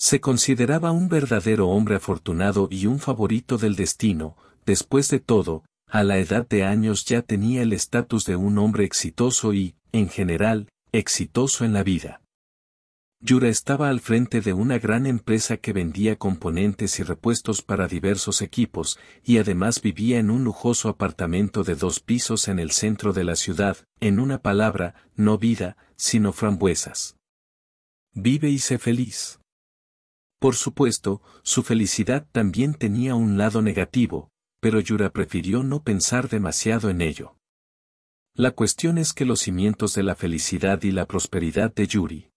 Se consideraba un verdadero hombre afortunado y un favorito del destino, después de todo, a la edad de años ya tenía el estatus de un hombre exitoso y, en general, exitoso en la vida. Yura estaba al frente de una gran empresa que vendía componentes y repuestos para diversos equipos, y además vivía en un lujoso apartamento de dos pisos en el centro de la ciudad, en una palabra, no vida, sino frambuesas. Vive y sé feliz. Por supuesto, su felicidad también tenía un lado negativo, pero Yura prefirió no pensar demasiado en ello. La cuestión es que los cimientos de la felicidad y la prosperidad de Yuri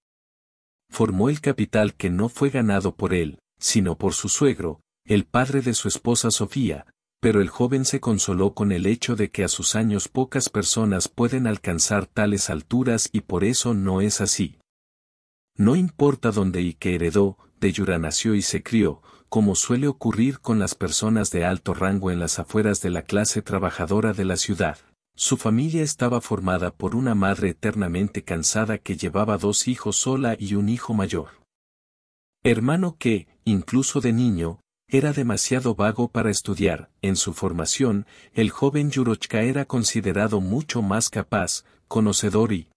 formó el capital que no fue ganado por él, sino por su suegro, el padre de su esposa Sofía, pero el joven se consoló con el hecho de que a sus años pocas personas pueden alcanzar tales alturas y por eso no es así. No importa dónde y qué heredó, Yura nació y se crió, como suele ocurrir con las personas de alto rango en las afueras de la clase trabajadora de la ciudad. Su familia estaba formada por una madre eternamente cansada que llevaba dos hijos sola y un hijo mayor. Hermano que, incluso de niño, era demasiado vago para estudiar. En su formación, el joven Yurochka era considerado mucho más capaz, conocedor y,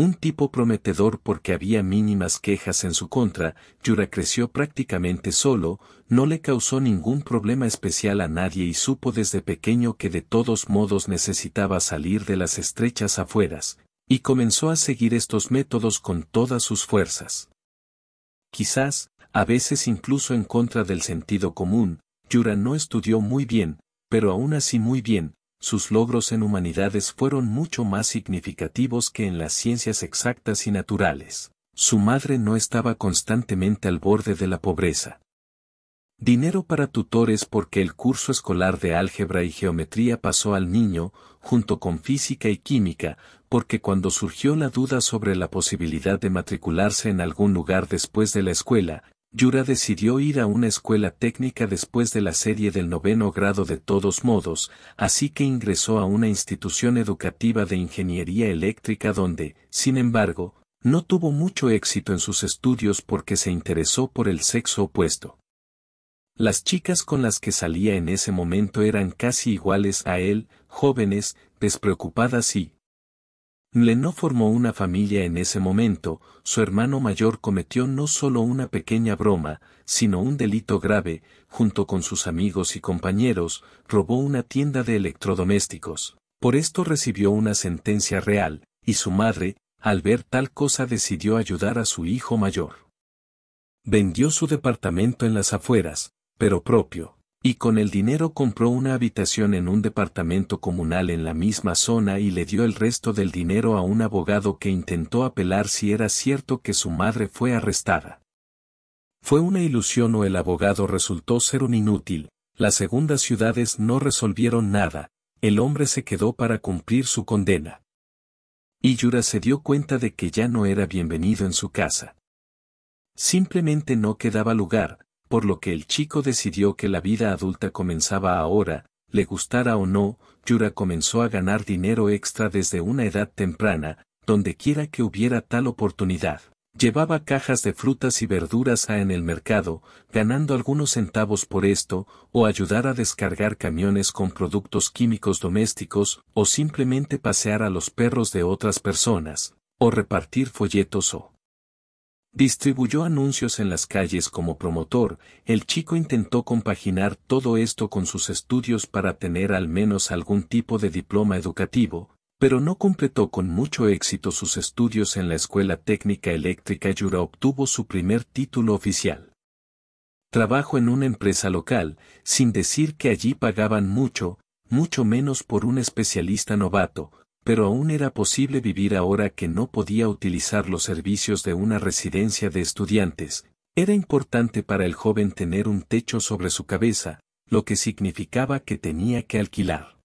un tipo prometedor porque había mínimas quejas en su contra, Yura creció prácticamente solo, no le causó ningún problema especial a nadie y supo desde pequeño que de todos modos necesitaba salir de las estrechas afueras, y comenzó a seguir estos métodos con todas sus fuerzas. Quizás, a veces incluso en contra del sentido común, Yura no estudió muy bien, pero aún así muy bien, sus logros en humanidades fueron mucho más significativos que en las ciencias exactas y naturales. Su madre no estaba constantemente al borde de la pobreza. Dinero para tutores porque el curso escolar de álgebra y geometría pasó al niño, junto con física y química, porque cuando surgió la duda sobre la posibilidad de matricularse en algún lugar después de la escuela, Yura decidió ir a una escuela técnica después de la serie del noveno grado de todos modos, así que ingresó a una institución educativa de ingeniería eléctrica donde, sin embargo, no tuvo mucho éxito en sus estudios porque se interesó por el sexo opuesto. Las chicas con las que salía en ese momento eran casi iguales a él, jóvenes, despreocupadas y, le no formó una familia en ese momento, su hermano mayor cometió no solo una pequeña broma, sino un delito grave, junto con sus amigos y compañeros, robó una tienda de electrodomésticos. Por esto recibió una sentencia real, y su madre, al ver tal cosa decidió ayudar a su hijo mayor. Vendió su departamento en las afueras, pero propio, y con el dinero compró una habitación en un departamento comunal en la misma zona y le dio el resto del dinero a un abogado que intentó apelar si era cierto que su madre fue arrestada. Fue una ilusión o el abogado resultó ser un inútil, las segundas ciudades no resolvieron nada, el hombre se quedó para cumplir su condena. Y Yura se dio cuenta de que ya no era bienvenido en su casa. Simplemente no quedaba lugar, por lo que el chico decidió que la vida adulta comenzaba ahora, le gustara o no, Yura comenzó a ganar dinero extra desde una edad temprana, donde quiera que hubiera tal oportunidad. Llevaba cajas de frutas y verduras a en el mercado, ganando algunos centavos por esto, o ayudar a descargar camiones con productos químicos domésticos, o simplemente pasear a los perros de otras personas, o repartir folletos o Distribuyó anuncios en las calles como promotor, el chico intentó compaginar todo esto con sus estudios para tener al menos algún tipo de diploma educativo, pero no completó con mucho éxito sus estudios en la Escuela Técnica Eléctrica Yura obtuvo su primer título oficial. Trabajo en una empresa local, sin decir que allí pagaban mucho, mucho menos por un especialista novato, pero aún era posible vivir ahora que no podía utilizar los servicios de una residencia de estudiantes, era importante para el joven tener un techo sobre su cabeza, lo que significaba que tenía que alquilar.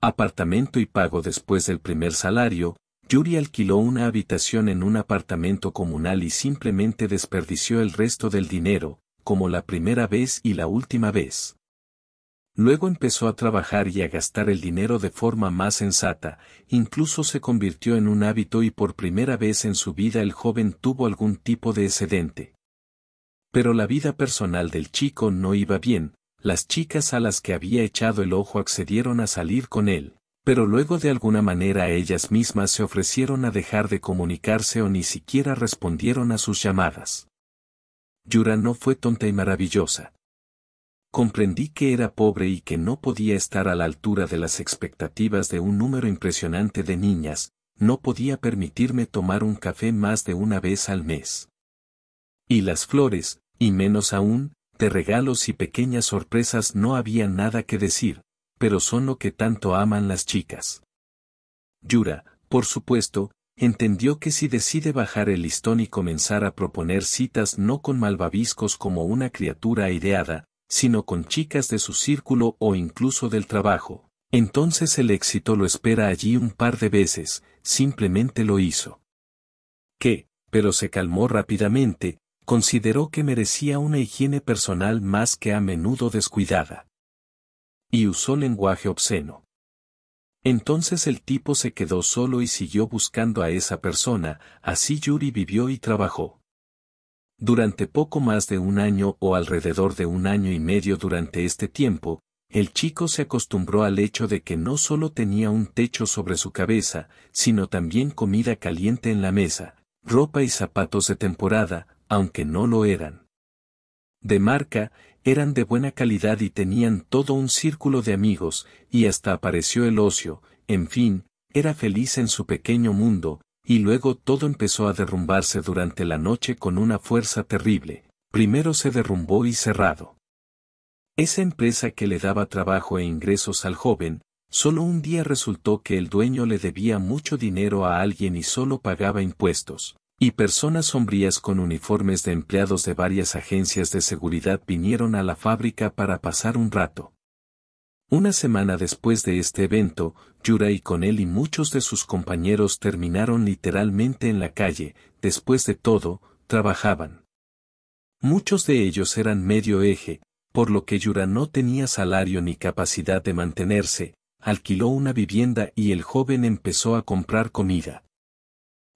Apartamento y pago después del primer salario, Yuri alquiló una habitación en un apartamento comunal y simplemente desperdició el resto del dinero, como la primera vez y la última vez. Luego empezó a trabajar y a gastar el dinero de forma más sensata, incluso se convirtió en un hábito y por primera vez en su vida el joven tuvo algún tipo de excedente. Pero la vida personal del chico no iba bien, las chicas a las que había echado el ojo accedieron a salir con él, pero luego de alguna manera ellas mismas se ofrecieron a dejar de comunicarse o ni siquiera respondieron a sus llamadas. Yura no fue tonta y maravillosa comprendí que era pobre y que no podía estar a la altura de las expectativas de un número impresionante de niñas, no podía permitirme tomar un café más de una vez al mes. Y las flores, y menos aún, de regalos y pequeñas sorpresas no había nada que decir, pero son lo que tanto aman las chicas. Yura, por supuesto, entendió que si decide bajar el listón y comenzar a proponer citas no con malvaviscos como una criatura ideada sino con chicas de su círculo o incluso del trabajo. Entonces el éxito lo espera allí un par de veces, simplemente lo hizo. Que, Pero se calmó rápidamente, consideró que merecía una higiene personal más que a menudo descuidada. Y usó lenguaje obsceno. Entonces el tipo se quedó solo y siguió buscando a esa persona, así Yuri vivió y trabajó. Durante poco más de un año o alrededor de un año y medio durante este tiempo, el chico se acostumbró al hecho de que no solo tenía un techo sobre su cabeza, sino también comida caliente en la mesa, ropa y zapatos de temporada, aunque no lo eran. De marca, eran de buena calidad y tenían todo un círculo de amigos, y hasta apareció el ocio, en fin, era feliz en su pequeño mundo, y luego todo empezó a derrumbarse durante la noche con una fuerza terrible, primero se derrumbó y cerrado. Esa empresa que le daba trabajo e ingresos al joven, solo un día resultó que el dueño le debía mucho dinero a alguien y solo pagaba impuestos, y personas sombrías con uniformes de empleados de varias agencias de seguridad vinieron a la fábrica para pasar un rato. Una semana después de este evento, Yura y con él y muchos de sus compañeros terminaron literalmente en la calle, después de todo, trabajaban. Muchos de ellos eran medio eje, por lo que Yura no tenía salario ni capacidad de mantenerse, alquiló una vivienda y el joven empezó a comprar comida.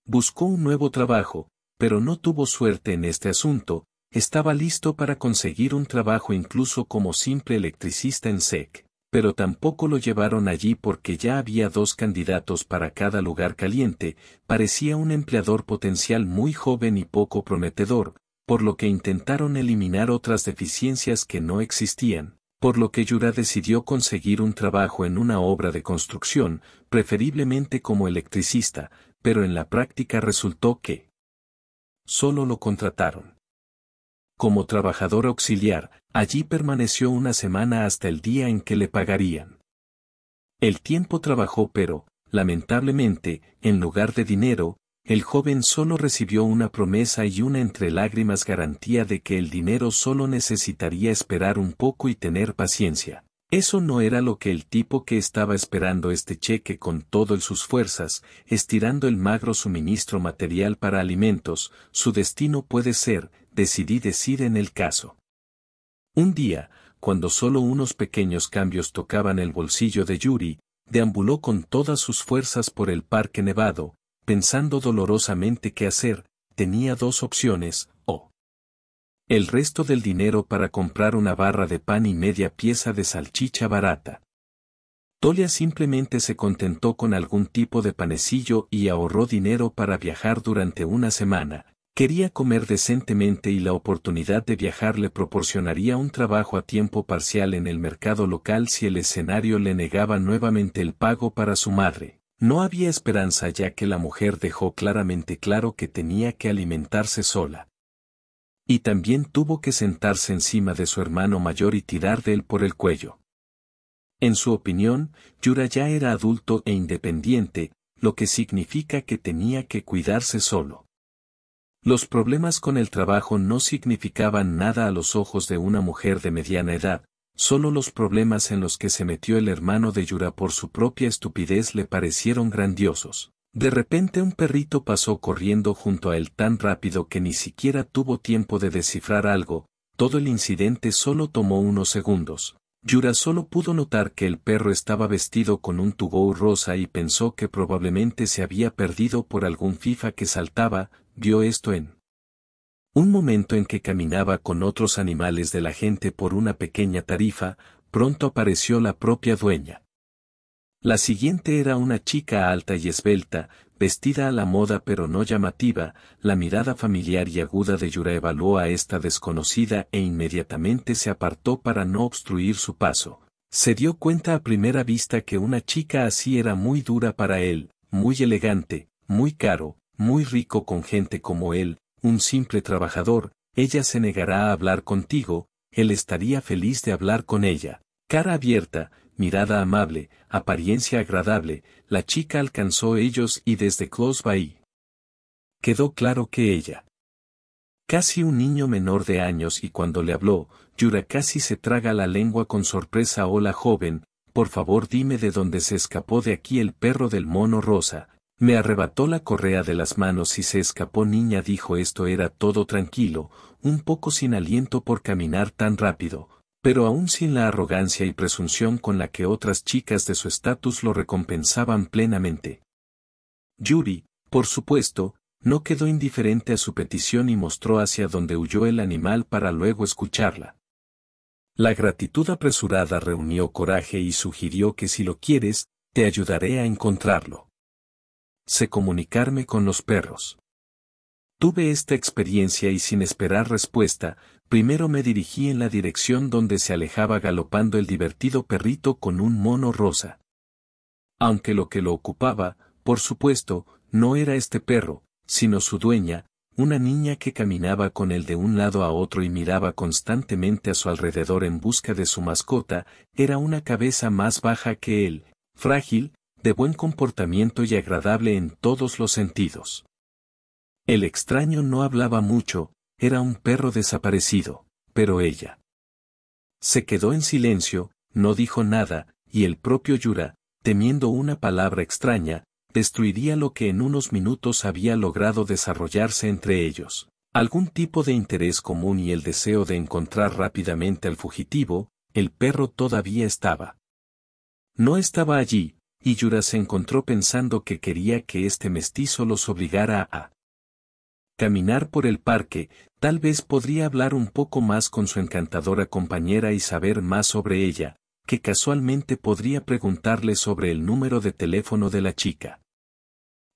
Buscó un nuevo trabajo, pero no tuvo suerte en este asunto, estaba listo para conseguir un trabajo incluso como simple electricista en SEC pero tampoco lo llevaron allí porque ya había dos candidatos para cada lugar caliente, parecía un empleador potencial muy joven y poco prometedor, por lo que intentaron eliminar otras deficiencias que no existían, por lo que Yura decidió conseguir un trabajo en una obra de construcción, preferiblemente como electricista, pero en la práctica resultó que solo lo contrataron. Como trabajador auxiliar, Allí permaneció una semana hasta el día en que le pagarían. El tiempo trabajó pero, lamentablemente, en lugar de dinero, el joven solo recibió una promesa y una entre lágrimas garantía de que el dinero solo necesitaría esperar un poco y tener paciencia. Eso no era lo que el tipo que estaba esperando este cheque con todas sus fuerzas, estirando el magro suministro material para alimentos, su destino puede ser, decidí decir en el caso. Un día, cuando solo unos pequeños cambios tocaban el bolsillo de Yuri, deambuló con todas sus fuerzas por el parque nevado, pensando dolorosamente qué hacer, tenía dos opciones, o el resto del dinero para comprar una barra de pan y media pieza de salchicha barata. Tolia simplemente se contentó con algún tipo de panecillo y ahorró dinero para viajar durante una semana, Quería comer decentemente y la oportunidad de viajar le proporcionaría un trabajo a tiempo parcial en el mercado local si el escenario le negaba nuevamente el pago para su madre. No había esperanza ya que la mujer dejó claramente claro que tenía que alimentarse sola. Y también tuvo que sentarse encima de su hermano mayor y tirar de él por el cuello. En su opinión, Yura ya era adulto e independiente, lo que significa que tenía que cuidarse solo. Los problemas con el trabajo no significaban nada a los ojos de una mujer de mediana edad, solo los problemas en los que se metió el hermano de Yura por su propia estupidez le parecieron grandiosos. De repente un perrito pasó corriendo junto a él tan rápido que ni siquiera tuvo tiempo de descifrar algo, todo el incidente solo tomó unos segundos, Yura solo pudo notar que el perro estaba vestido con un tugou rosa y pensó que probablemente se había perdido por algún fifa que saltaba, vio esto en un momento en que caminaba con otros animales de la gente por una pequeña tarifa, pronto apareció la propia dueña. La siguiente era una chica alta y esbelta, vestida a la moda pero no llamativa, la mirada familiar y aguda de Yura evaluó a esta desconocida e inmediatamente se apartó para no obstruir su paso. Se dio cuenta a primera vista que una chica así era muy dura para él, muy elegante, muy caro, muy rico con gente como él, un simple trabajador, ella se negará a hablar contigo, él estaría feliz de hablar con ella. Cara abierta, mirada amable, apariencia agradable, la chica alcanzó ellos y desde close by. Quedó claro que ella. Casi un niño menor de años y cuando le habló, Yura casi se traga la lengua con sorpresa. Hola joven, por favor dime de dónde se escapó de aquí el perro del mono rosa. Me arrebató la correa de las manos y se escapó niña dijo esto era todo tranquilo, un poco sin aliento por caminar tan rápido, pero aún sin la arrogancia y presunción con la que otras chicas de su estatus lo recompensaban plenamente. Yuri, por supuesto, no quedó indiferente a su petición y mostró hacia donde huyó el animal para luego escucharla. La gratitud apresurada reunió coraje y sugirió que si lo quieres, te ayudaré a encontrarlo. Sé comunicarme con los perros. Tuve esta experiencia y sin esperar respuesta, primero me dirigí en la dirección donde se alejaba galopando el divertido perrito con un mono rosa. Aunque lo que lo ocupaba, por supuesto, no era este perro, sino su dueña, una niña que caminaba con él de un lado a otro y miraba constantemente a su alrededor en busca de su mascota, era una cabeza más baja que él, frágil, de buen comportamiento y agradable en todos los sentidos. El extraño no hablaba mucho, era un perro desaparecido, pero ella. Se quedó en silencio, no dijo nada, y el propio Yura, temiendo una palabra extraña, destruiría lo que en unos minutos había logrado desarrollarse entre ellos. Algún tipo de interés común y el deseo de encontrar rápidamente al fugitivo, el perro todavía estaba. No estaba allí, y Yura se encontró pensando que quería que este mestizo los obligara a caminar por el parque, tal vez podría hablar un poco más con su encantadora compañera y saber más sobre ella, que casualmente podría preguntarle sobre el número de teléfono de la chica.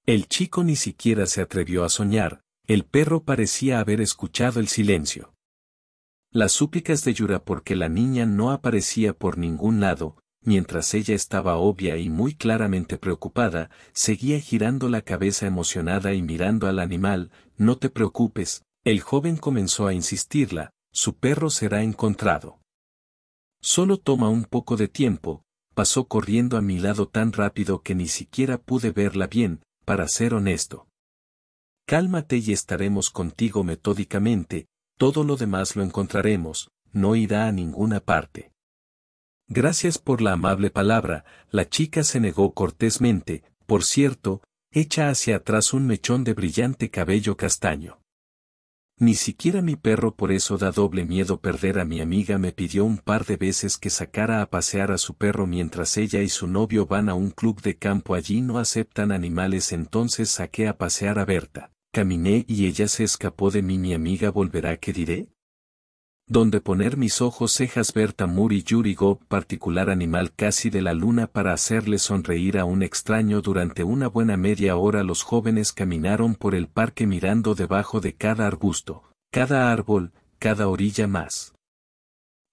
El chico ni siquiera se atrevió a soñar, el perro parecía haber escuchado el silencio. Las súplicas de Yura porque la niña no aparecía por ningún lado, mientras ella estaba obvia y muy claramente preocupada, seguía girando la cabeza emocionada y mirando al animal, no te preocupes, el joven comenzó a insistirla, su perro será encontrado. Solo toma un poco de tiempo, pasó corriendo a mi lado tan rápido que ni siquiera pude verla bien, para ser honesto. Cálmate y estaremos contigo metódicamente, todo lo demás lo encontraremos, no irá a ninguna parte. Gracias por la amable palabra, la chica se negó cortésmente, por cierto, echa hacia atrás un mechón de brillante cabello castaño. Ni siquiera mi perro por eso da doble miedo perder a mi amiga me pidió un par de veces que sacara a pasear a su perro mientras ella y su novio van a un club de campo allí no aceptan animales entonces saqué a pasear a Berta. Caminé y ella se escapó de mí mi amiga volverá que diré donde poner mis ojos cejas ver tamuri y Yuri particular animal casi de la luna para hacerle sonreír a un extraño durante una buena media hora los jóvenes caminaron por el parque mirando debajo de cada arbusto, cada árbol, cada orilla más.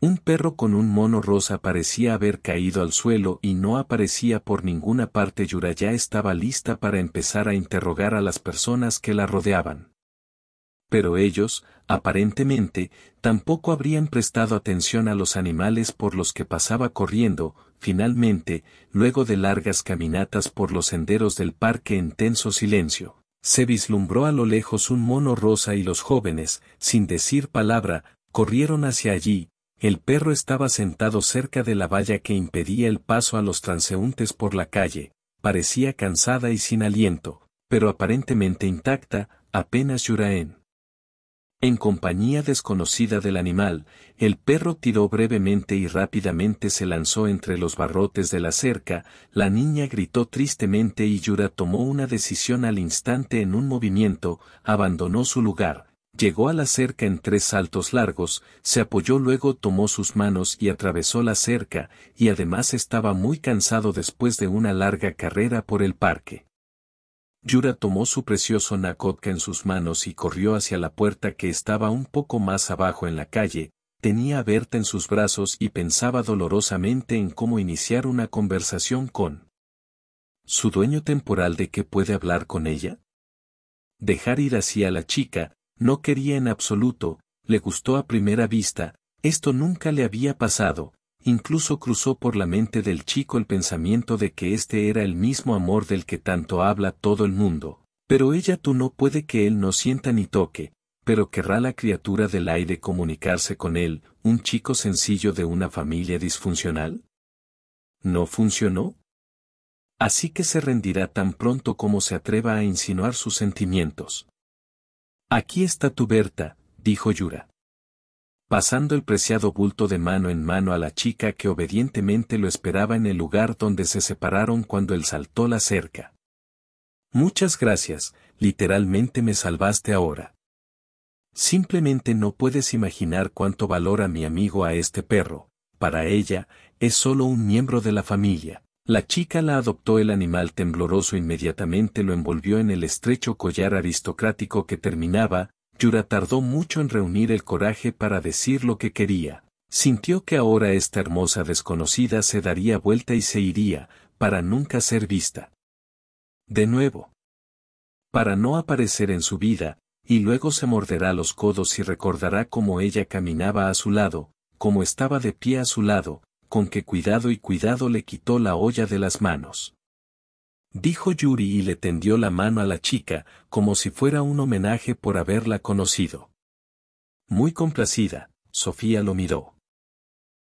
Un perro con un mono rosa parecía haber caído al suelo y no aparecía por ninguna parte Yura ya estaba lista para empezar a interrogar a las personas que la rodeaban pero ellos, aparentemente, tampoco habrían prestado atención a los animales por los que pasaba corriendo, finalmente, luego de largas caminatas por los senderos del parque en tenso silencio. Se vislumbró a lo lejos un mono rosa y los jóvenes, sin decir palabra, corrieron hacia allí. El perro estaba sentado cerca de la valla que impedía el paso a los transeúntes por la calle. Parecía cansada y sin aliento, pero aparentemente intacta, apenas Yuraen. En compañía desconocida del animal, el perro tiró brevemente y rápidamente se lanzó entre los barrotes de la cerca, la niña gritó tristemente y Yura tomó una decisión al instante en un movimiento, abandonó su lugar, llegó a la cerca en tres saltos largos, se apoyó luego tomó sus manos y atravesó la cerca, y además estaba muy cansado después de una larga carrera por el parque. Yura tomó su precioso Nakotka en sus manos y corrió hacia la puerta que estaba un poco más abajo en la calle, tenía a Berta en sus brazos y pensaba dolorosamente en cómo iniciar una conversación con su dueño temporal de que puede hablar con ella. Dejar ir así a la chica, no quería en absoluto, le gustó a primera vista, esto nunca le había pasado, Incluso cruzó por la mente del chico el pensamiento de que este era el mismo amor del que tanto habla todo el mundo, pero ella tú no puede que él no sienta ni toque, pero querrá la criatura del aire comunicarse con él, un chico sencillo de una familia disfuncional. ¿No funcionó? Así que se rendirá tan pronto como se atreva a insinuar sus sentimientos. Aquí está tu Berta, dijo Yura pasando el preciado bulto de mano en mano a la chica que obedientemente lo esperaba en el lugar donde se separaron cuando él saltó la cerca. Muchas gracias, literalmente me salvaste ahora. Simplemente no puedes imaginar cuánto valora mi amigo a este perro. Para ella, es solo un miembro de la familia. La chica la adoptó el animal tembloroso inmediatamente lo envolvió en el estrecho collar aristocrático que terminaba, Yura tardó mucho en reunir el coraje para decir lo que quería. Sintió que ahora esta hermosa desconocida se daría vuelta y se iría, para nunca ser vista. De nuevo. Para no aparecer en su vida, y luego se morderá los codos y recordará cómo ella caminaba a su lado, cómo estaba de pie a su lado, con qué cuidado y cuidado le quitó la olla de las manos dijo Yuri y le tendió la mano a la chica, como si fuera un homenaje por haberla conocido. Muy complacida, Sofía lo miró.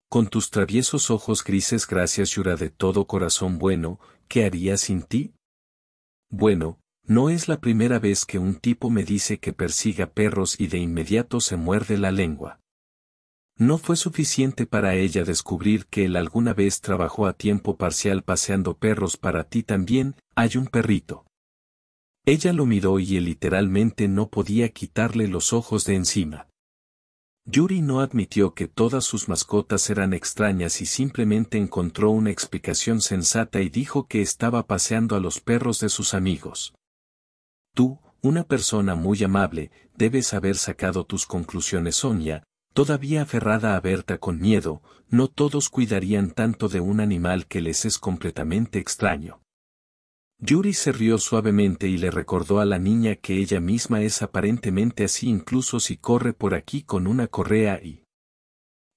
Con tus traviesos ojos grises gracias Yura de todo corazón bueno, ¿qué haría sin ti? Bueno, no es la primera vez que un tipo me dice que persiga perros y de inmediato se muerde la lengua. No fue suficiente para ella descubrir que él alguna vez trabajó a tiempo parcial paseando perros para ti también, hay un perrito. Ella lo miró y él literalmente no podía quitarle los ojos de encima. Yuri no admitió que todas sus mascotas eran extrañas y simplemente encontró una explicación sensata y dijo que estaba paseando a los perros de sus amigos. Tú, una persona muy amable, debes haber sacado tus conclusiones Sonia, Todavía aferrada a Berta con miedo, no todos cuidarían tanto de un animal que les es completamente extraño. Yuri se rió suavemente y le recordó a la niña que ella misma es aparentemente así incluso si corre por aquí con una correa y...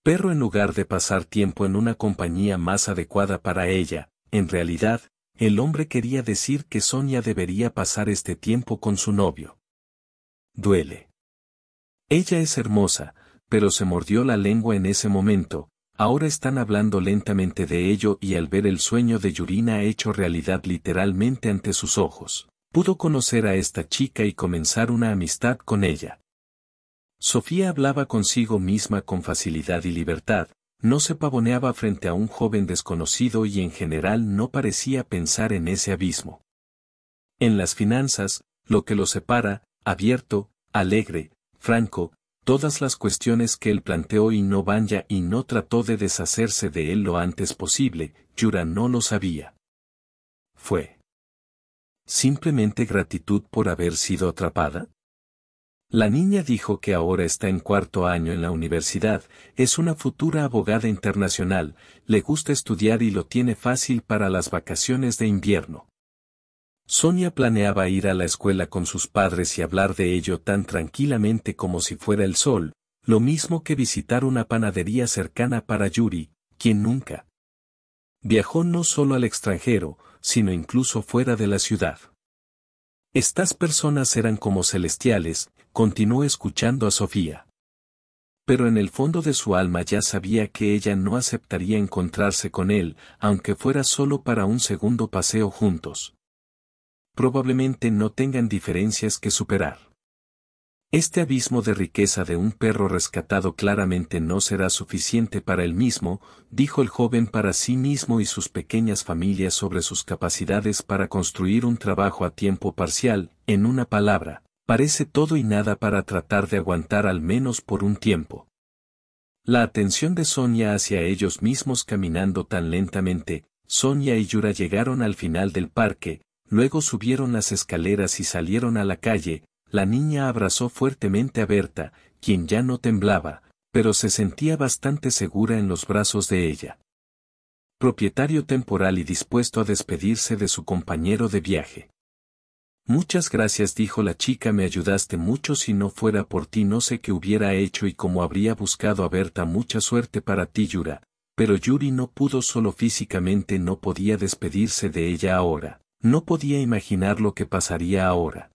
Perro en lugar de pasar tiempo en una compañía más adecuada para ella, en realidad, el hombre quería decir que Sonia debería pasar este tiempo con su novio. Duele. Ella es hermosa, pero se mordió la lengua en ese momento, ahora están hablando lentamente de ello y al ver el sueño de Yurina hecho realidad literalmente ante sus ojos, pudo conocer a esta chica y comenzar una amistad con ella. Sofía hablaba consigo misma con facilidad y libertad, no se pavoneaba frente a un joven desconocido y en general no parecía pensar en ese abismo. En las finanzas, lo que lo separa, abierto, alegre, franco, todas las cuestiones que él planteó y no y no trató de deshacerse de él lo antes posible, Yura no lo sabía. Fue. Simplemente gratitud por haber sido atrapada. La niña dijo que ahora está en cuarto año en la universidad, es una futura abogada internacional, le gusta estudiar y lo tiene fácil para las vacaciones de invierno. Sonia planeaba ir a la escuela con sus padres y hablar de ello tan tranquilamente como si fuera el sol, lo mismo que visitar una panadería cercana para Yuri, quien nunca viajó no solo al extranjero, sino incluso fuera de la ciudad. Estas personas eran como celestiales, continuó escuchando a Sofía. Pero en el fondo de su alma ya sabía que ella no aceptaría encontrarse con él, aunque fuera solo para un segundo paseo juntos probablemente no tengan diferencias que superar. Este abismo de riqueza de un perro rescatado claramente no será suficiente para él mismo, dijo el joven para sí mismo y sus pequeñas familias sobre sus capacidades para construir un trabajo a tiempo parcial, en una palabra, parece todo y nada para tratar de aguantar al menos por un tiempo. La atención de Sonia hacia ellos mismos caminando tan lentamente, Sonia y Yura llegaron al final del parque, Luego subieron las escaleras y salieron a la calle, la niña abrazó fuertemente a Berta, quien ya no temblaba, pero se sentía bastante segura en los brazos de ella. Propietario temporal y dispuesto a despedirse de su compañero de viaje. Muchas gracias dijo la chica me ayudaste mucho si no fuera por ti no sé qué hubiera hecho y cómo habría buscado a Berta mucha suerte para ti Yura, pero Yuri no pudo solo físicamente no podía despedirse de ella ahora. No podía imaginar lo que pasaría ahora.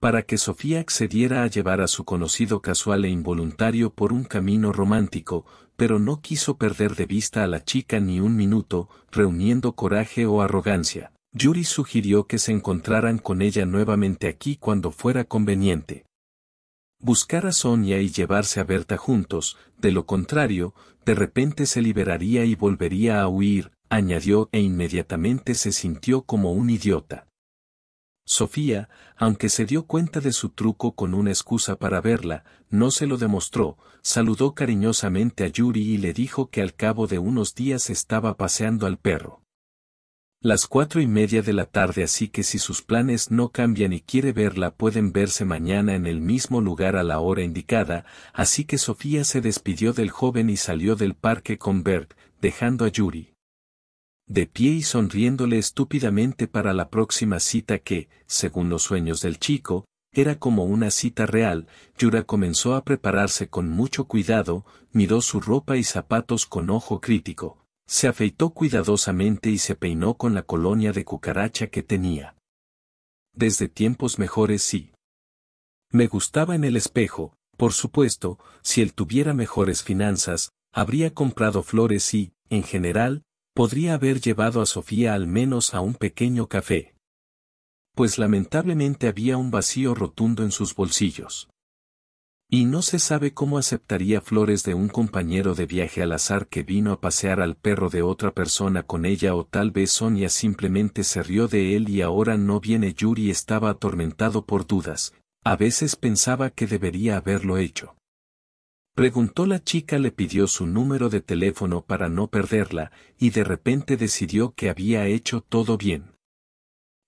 Para que Sofía accediera a llevar a su conocido casual e involuntario por un camino romántico, pero no quiso perder de vista a la chica ni un minuto, reuniendo coraje o arrogancia. Yuri sugirió que se encontraran con ella nuevamente aquí cuando fuera conveniente. Buscar a Sonia y llevarse a Berta juntos, de lo contrario, de repente se liberaría y volvería a huir, añadió e inmediatamente se sintió como un idiota. Sofía, aunque se dio cuenta de su truco con una excusa para verla, no se lo demostró, saludó cariñosamente a Yuri y le dijo que al cabo de unos días estaba paseando al perro. Las cuatro y media de la tarde así que si sus planes no cambian y quiere verla pueden verse mañana en el mismo lugar a la hora indicada, así que Sofía se despidió del joven y salió del parque con Bert, dejando a Yuri de pie y sonriéndole estúpidamente para la próxima cita que, según los sueños del chico, era como una cita real, Yura comenzó a prepararse con mucho cuidado, miró su ropa y zapatos con ojo crítico, se afeitó cuidadosamente y se peinó con la colonia de cucaracha que tenía. Desde tiempos mejores sí. Me gustaba en el espejo, por supuesto, si él tuviera mejores finanzas, habría comprado flores y, en general, podría haber llevado a Sofía al menos a un pequeño café. Pues lamentablemente había un vacío rotundo en sus bolsillos. Y no se sabe cómo aceptaría flores de un compañero de viaje al azar que vino a pasear al perro de otra persona con ella o tal vez Sonia simplemente se rió de él y ahora no viene Yuri estaba atormentado por dudas, a veces pensaba que debería haberlo hecho. Preguntó la chica le pidió su número de teléfono para no perderla, y de repente decidió que había hecho todo bien.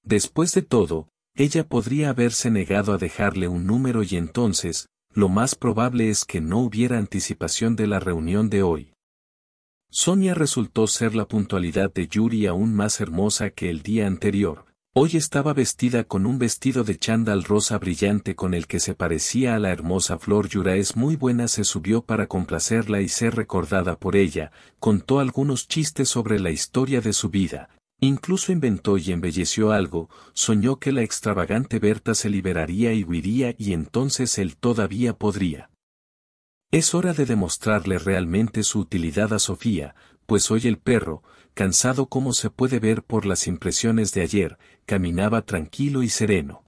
Después de todo, ella podría haberse negado a dejarle un número y entonces, lo más probable es que no hubiera anticipación de la reunión de hoy. Sonia resultó ser la puntualidad de Yuri aún más hermosa que el día anterior, Hoy estaba vestida con un vestido de chándal rosa brillante con el que se parecía a la hermosa flor Yura es muy buena se subió para complacerla y ser recordada por ella, contó algunos chistes sobre la historia de su vida, incluso inventó y embelleció algo, soñó que la extravagante Berta se liberaría y huiría y entonces él todavía podría. Es hora de demostrarle realmente su utilidad a Sofía, pues hoy el perro, cansado como se puede ver por las impresiones de ayer, caminaba tranquilo y sereno.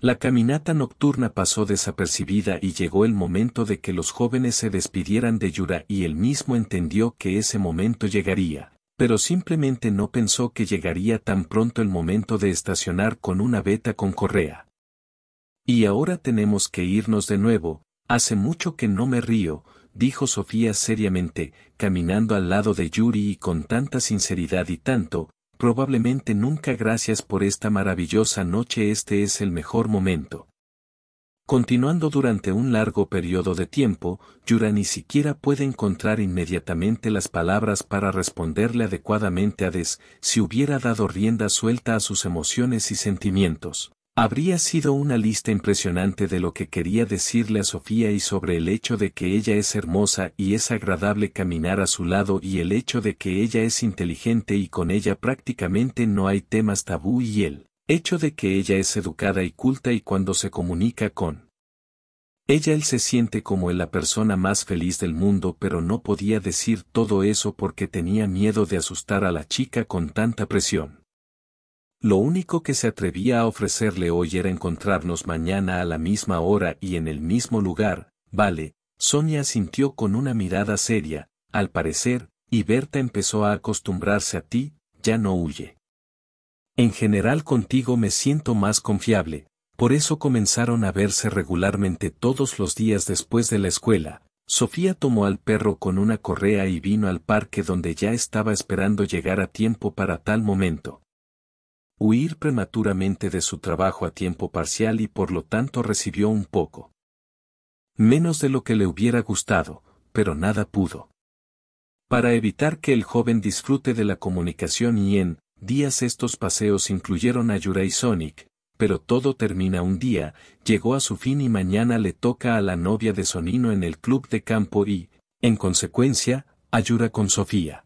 La caminata nocturna pasó desapercibida y llegó el momento de que los jóvenes se despidieran de Yura y él mismo entendió que ese momento llegaría, pero simplemente no pensó que llegaría tan pronto el momento de estacionar con una beta con correa. Y ahora tenemos que irnos de nuevo, hace mucho que no me río, dijo Sofía seriamente, caminando al lado de Yuri y con tanta sinceridad y tanto, probablemente nunca gracias por esta maravillosa noche este es el mejor momento. Continuando durante un largo periodo de tiempo, Yura ni siquiera puede encontrar inmediatamente las palabras para responderle adecuadamente a Des, si hubiera dado rienda suelta a sus emociones y sentimientos. Habría sido una lista impresionante de lo que quería decirle a Sofía y sobre el hecho de que ella es hermosa y es agradable caminar a su lado y el hecho de que ella es inteligente y con ella prácticamente no hay temas tabú y el hecho de que ella es educada y culta y cuando se comunica con ella él se siente como la persona más feliz del mundo pero no podía decir todo eso porque tenía miedo de asustar a la chica con tanta presión. Lo único que se atrevía a ofrecerle hoy era encontrarnos mañana a la misma hora y en el mismo lugar, vale, Sonia sintió con una mirada seria, al parecer, y Berta empezó a acostumbrarse a ti, ya no huye. En general contigo me siento más confiable, por eso comenzaron a verse regularmente todos los días después de la escuela. Sofía tomó al perro con una correa y vino al parque donde ya estaba esperando llegar a tiempo para tal momento huir prematuramente de su trabajo a tiempo parcial y por lo tanto recibió un poco. Menos de lo que le hubiera gustado, pero nada pudo. Para evitar que el joven disfrute de la comunicación y en días estos paseos incluyeron a Yura y Sonic, pero todo termina un día, llegó a su fin y mañana le toca a la novia de Sonino en el club de campo y, en consecuencia, a Yura con Sofía.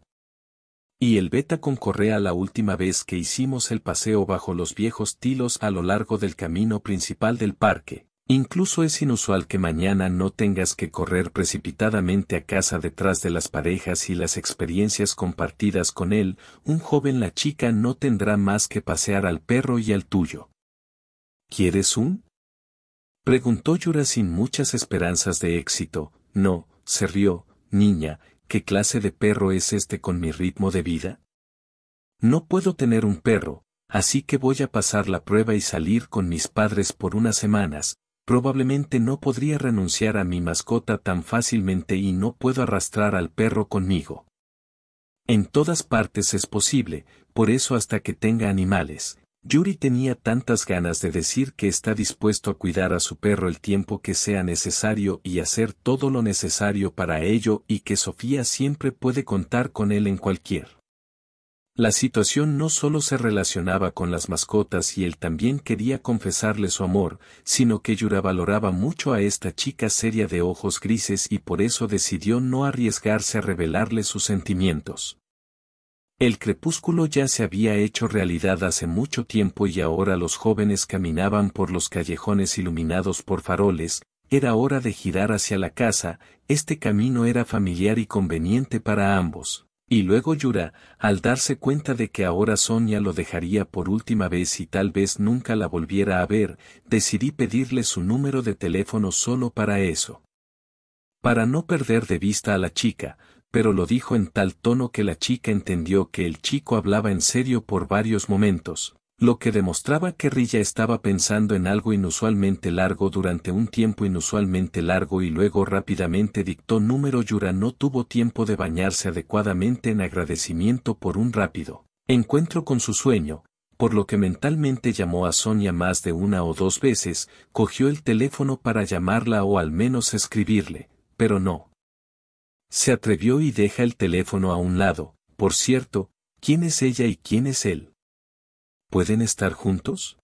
Y el beta concorrea la última vez que hicimos el paseo bajo los viejos tilos a lo largo del camino principal del parque. Incluso es inusual que mañana no tengas que correr precipitadamente a casa detrás de las parejas y las experiencias compartidas con él, un joven la chica no tendrá más que pasear al perro y al tuyo. ¿Quieres un? Preguntó Yura sin muchas esperanzas de éxito. No, se rió, niña, ¿qué clase de perro es este con mi ritmo de vida? No puedo tener un perro, así que voy a pasar la prueba y salir con mis padres por unas semanas, probablemente no podría renunciar a mi mascota tan fácilmente y no puedo arrastrar al perro conmigo. En todas partes es posible, por eso hasta que tenga animales, Yuri tenía tantas ganas de decir que está dispuesto a cuidar a su perro el tiempo que sea necesario y hacer todo lo necesario para ello y que Sofía siempre puede contar con él en cualquier. La situación no solo se relacionaba con las mascotas y él también quería confesarle su amor, sino que Yura valoraba mucho a esta chica seria de ojos grises y por eso decidió no arriesgarse a revelarle sus sentimientos. El crepúsculo ya se había hecho realidad hace mucho tiempo y ahora los jóvenes caminaban por los callejones iluminados por faroles, era hora de girar hacia la casa, este camino era familiar y conveniente para ambos. Y luego Yura, al darse cuenta de que ahora Sonia lo dejaría por última vez y tal vez nunca la volviera a ver, decidí pedirle su número de teléfono solo para eso. Para no perder de vista a la chica, pero lo dijo en tal tono que la chica entendió que el chico hablaba en serio por varios momentos, lo que demostraba que Rilla estaba pensando en algo inusualmente largo durante un tiempo inusualmente largo y luego rápidamente dictó número Yura no tuvo tiempo de bañarse adecuadamente en agradecimiento por un rápido encuentro con su sueño, por lo que mentalmente llamó a Sonia más de una o dos veces, cogió el teléfono para llamarla o al menos escribirle, pero no, se atrevió y deja el teléfono a un lado. Por cierto, ¿quién es ella y quién es él? ¿Pueden estar juntos?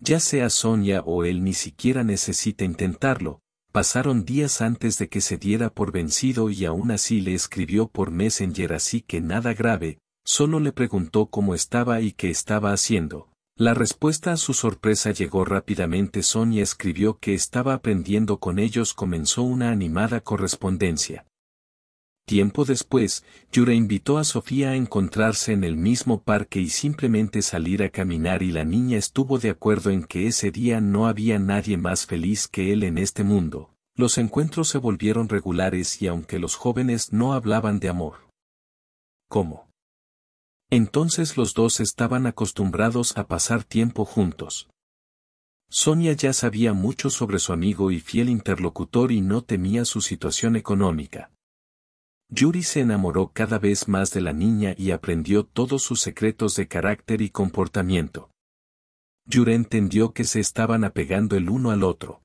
Ya sea Sonia o él ni siquiera necesita intentarlo, pasaron días antes de que se diera por vencido y aún así le escribió por Messenger así que nada grave, solo le preguntó cómo estaba y qué estaba haciendo. La respuesta a su sorpresa llegó rápidamente. Sonia escribió que estaba aprendiendo con ellos comenzó una animada correspondencia. Tiempo después, Yura invitó a Sofía a encontrarse en el mismo parque y simplemente salir a caminar y la niña estuvo de acuerdo en que ese día no había nadie más feliz que él en este mundo. Los encuentros se volvieron regulares y aunque los jóvenes no hablaban de amor. ¿Cómo? Entonces los dos estaban acostumbrados a pasar tiempo juntos. Sonia ya sabía mucho sobre su amigo y fiel interlocutor y no temía su situación económica. Yuri se enamoró cada vez más de la niña y aprendió todos sus secretos de carácter y comportamiento. Yuri entendió que se estaban apegando el uno al otro.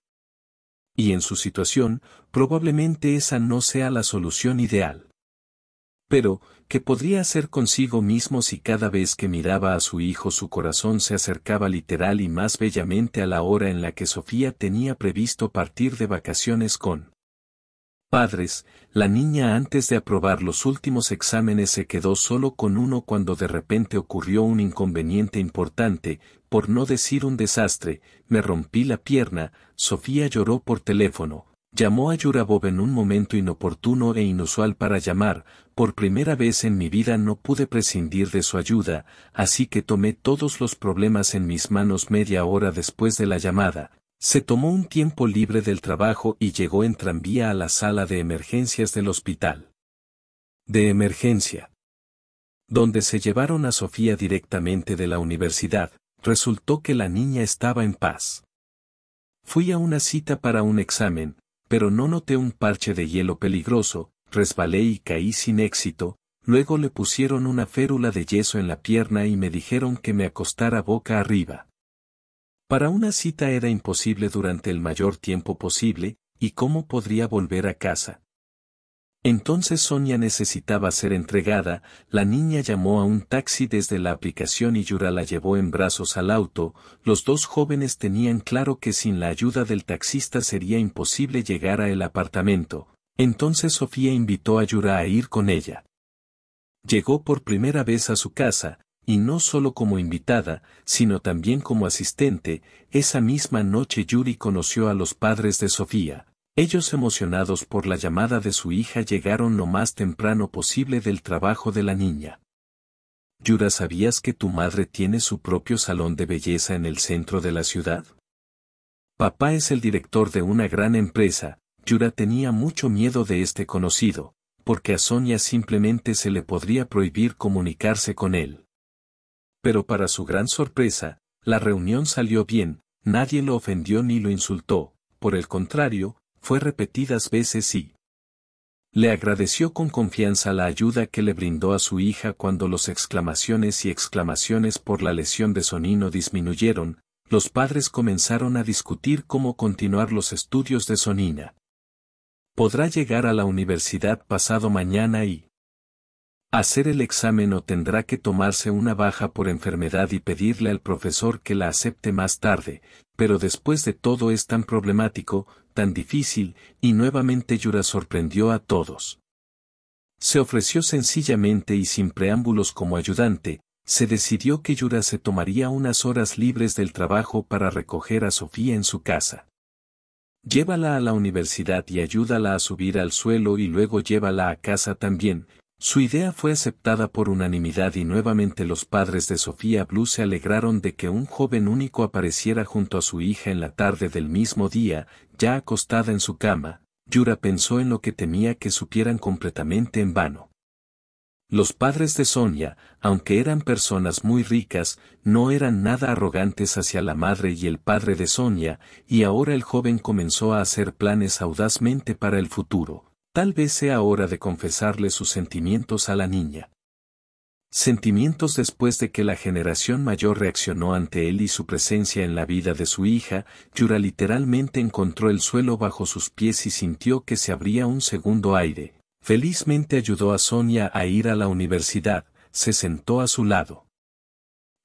Y en su situación, probablemente esa no sea la solución ideal. Pero, ¿qué podría hacer consigo mismo si cada vez que miraba a su hijo su corazón se acercaba literal y más bellamente a la hora en la que Sofía tenía previsto partir de vacaciones con padres, la niña antes de aprobar los últimos exámenes se quedó solo con uno cuando de repente ocurrió un inconveniente importante, por no decir un desastre, me rompí la pierna, Sofía lloró por teléfono, llamó a Yurabob en un momento inoportuno e inusual para llamar, por primera vez en mi vida no pude prescindir de su ayuda, así que tomé todos los problemas en mis manos media hora después de la llamada, se tomó un tiempo libre del trabajo y llegó en tranvía a la sala de emergencias del hospital. De emergencia. Donde se llevaron a Sofía directamente de la universidad, resultó que la niña estaba en paz. Fui a una cita para un examen, pero no noté un parche de hielo peligroso, resbalé y caí sin éxito, luego le pusieron una férula de yeso en la pierna y me dijeron que me acostara boca arriba. Para una cita era imposible durante el mayor tiempo posible, y cómo podría volver a casa. Entonces Sonia necesitaba ser entregada, la niña llamó a un taxi desde la aplicación y Yura la llevó en brazos al auto, los dos jóvenes tenían claro que sin la ayuda del taxista sería imposible llegar al apartamento, entonces Sofía invitó a Yura a ir con ella. Llegó por primera vez a su casa, y no solo como invitada, sino también como asistente, esa misma noche Yuri conoció a los padres de Sofía. Ellos emocionados por la llamada de su hija llegaron lo más temprano posible del trabajo de la niña. Yura, ¿sabías que tu madre tiene su propio salón de belleza en el centro de la ciudad? Papá es el director de una gran empresa, Yura tenía mucho miedo de este conocido, porque a Sonia simplemente se le podría prohibir comunicarse con él. Pero para su gran sorpresa, la reunión salió bien, nadie lo ofendió ni lo insultó, por el contrario, fue repetidas veces y le agradeció con confianza la ayuda que le brindó a su hija cuando los exclamaciones y exclamaciones por la lesión de Sonino disminuyeron, los padres comenzaron a discutir cómo continuar los estudios de Sonina. Podrá llegar a la universidad pasado mañana y hacer el examen o tendrá que tomarse una baja por enfermedad y pedirle al profesor que la acepte más tarde, pero después de todo es tan problemático, tan difícil, y nuevamente Yura sorprendió a todos. Se ofreció sencillamente y sin preámbulos como ayudante, se decidió que Yura se tomaría unas horas libres del trabajo para recoger a Sofía en su casa. Llévala a la universidad y ayúdala a subir al suelo y luego llévala a casa también, su idea fue aceptada por unanimidad y nuevamente los padres de Sofía Blue se alegraron de que un joven único apareciera junto a su hija en la tarde del mismo día, ya acostada en su cama, Yura pensó en lo que temía que supieran completamente en vano. Los padres de Sonia, aunque eran personas muy ricas, no eran nada arrogantes hacia la madre y el padre de Sonia, y ahora el joven comenzó a hacer planes audazmente para el futuro, Tal vez sea hora de confesarle sus sentimientos a la niña. Sentimientos después de que la generación mayor reaccionó ante él y su presencia en la vida de su hija, Yura literalmente encontró el suelo bajo sus pies y sintió que se abría un segundo aire. Felizmente ayudó a Sonia a ir a la universidad, se sentó a su lado.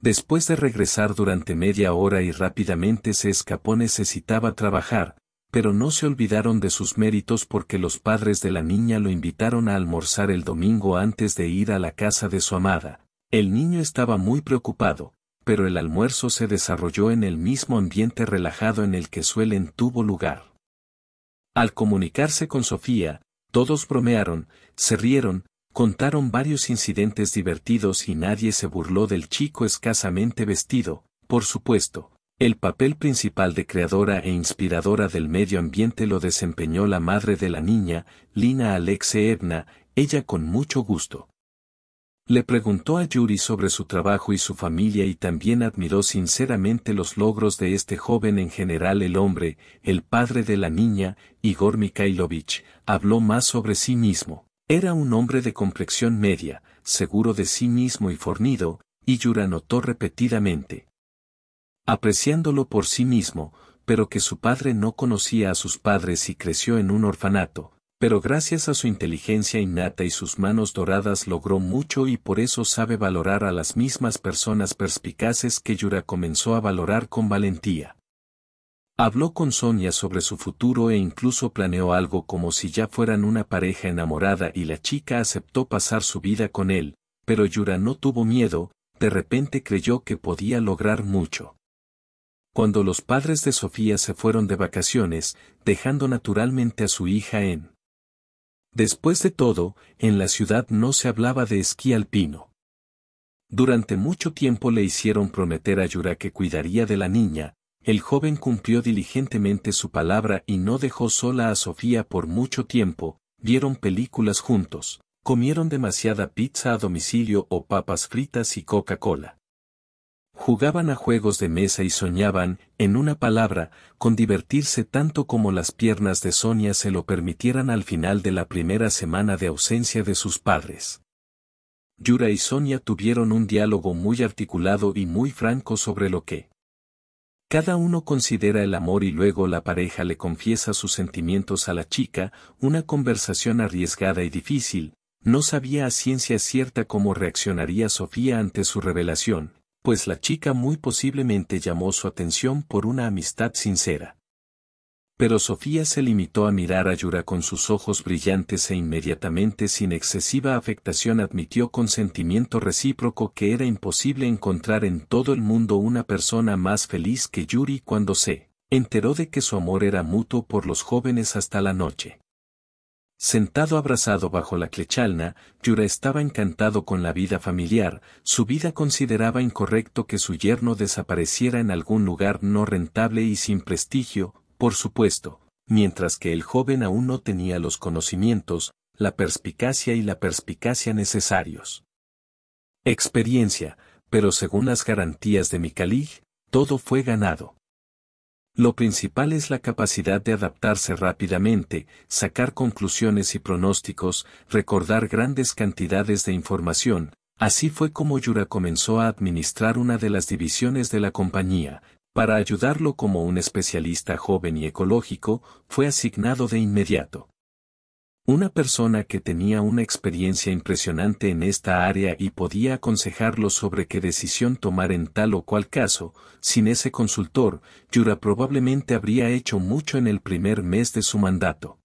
Después de regresar durante media hora y rápidamente se escapó necesitaba trabajar, pero no se olvidaron de sus méritos porque los padres de la niña lo invitaron a almorzar el domingo antes de ir a la casa de su amada. El niño estaba muy preocupado, pero el almuerzo se desarrolló en el mismo ambiente relajado en el que suelen tuvo lugar. Al comunicarse con Sofía, todos bromearon, se rieron, contaron varios incidentes divertidos y nadie se burló del chico escasamente vestido, por supuesto, el papel principal de creadora e inspiradora del medio ambiente lo desempeñó la madre de la niña, Lina Alexeevna, ella con mucho gusto. Le preguntó a Yuri sobre su trabajo y su familia y también admiró sinceramente los logros de este joven en general el hombre, el padre de la niña, Igor Mikhailovich, habló más sobre sí mismo. Era un hombre de complexión media, seguro de sí mismo y fornido, y Yura notó repetidamente, apreciándolo por sí mismo, pero que su padre no conocía a sus padres y creció en un orfanato, pero gracias a su inteligencia innata y sus manos doradas logró mucho y por eso sabe valorar a las mismas personas perspicaces que Yura comenzó a valorar con valentía. Habló con Sonia sobre su futuro e incluso planeó algo como si ya fueran una pareja enamorada y la chica aceptó pasar su vida con él, pero Yura no tuvo miedo, de repente creyó que podía lograr mucho. Cuando los padres de Sofía se fueron de vacaciones, dejando naturalmente a su hija en... Después de todo, en la ciudad no se hablaba de esquí alpino. Durante mucho tiempo le hicieron prometer a Yura que cuidaría de la niña, el joven cumplió diligentemente su palabra y no dejó sola a Sofía por mucho tiempo, vieron películas juntos, comieron demasiada pizza a domicilio o papas fritas y Coca-Cola jugaban a juegos de mesa y soñaban, en una palabra, con divertirse tanto como las piernas de Sonia se lo permitieran al final de la primera semana de ausencia de sus padres. Yura y Sonia tuvieron un diálogo muy articulado y muy franco sobre lo que cada uno considera el amor y luego la pareja le confiesa sus sentimientos a la chica, una conversación arriesgada y difícil, no sabía a ciencia cierta cómo reaccionaría Sofía ante su revelación, pues la chica muy posiblemente llamó su atención por una amistad sincera. Pero Sofía se limitó a mirar a Yura con sus ojos brillantes e inmediatamente sin excesiva afectación admitió con sentimiento recíproco que era imposible encontrar en todo el mundo una persona más feliz que Yuri cuando se enteró de que su amor era mutuo por los jóvenes hasta la noche. Sentado abrazado bajo la clechalna, Yura estaba encantado con la vida familiar, su vida consideraba incorrecto que su yerno desapareciera en algún lugar no rentable y sin prestigio, por supuesto, mientras que el joven aún no tenía los conocimientos, la perspicacia y la perspicacia necesarios. Experiencia, pero según las garantías de Mikalig, todo fue ganado. Lo principal es la capacidad de adaptarse rápidamente, sacar conclusiones y pronósticos, recordar grandes cantidades de información. Así fue como Yura comenzó a administrar una de las divisiones de la compañía. Para ayudarlo como un especialista joven y ecológico, fue asignado de inmediato. Una persona que tenía una experiencia impresionante en esta área y podía aconsejarlo sobre qué decisión tomar en tal o cual caso, sin ese consultor, Yura probablemente habría hecho mucho en el primer mes de su mandato.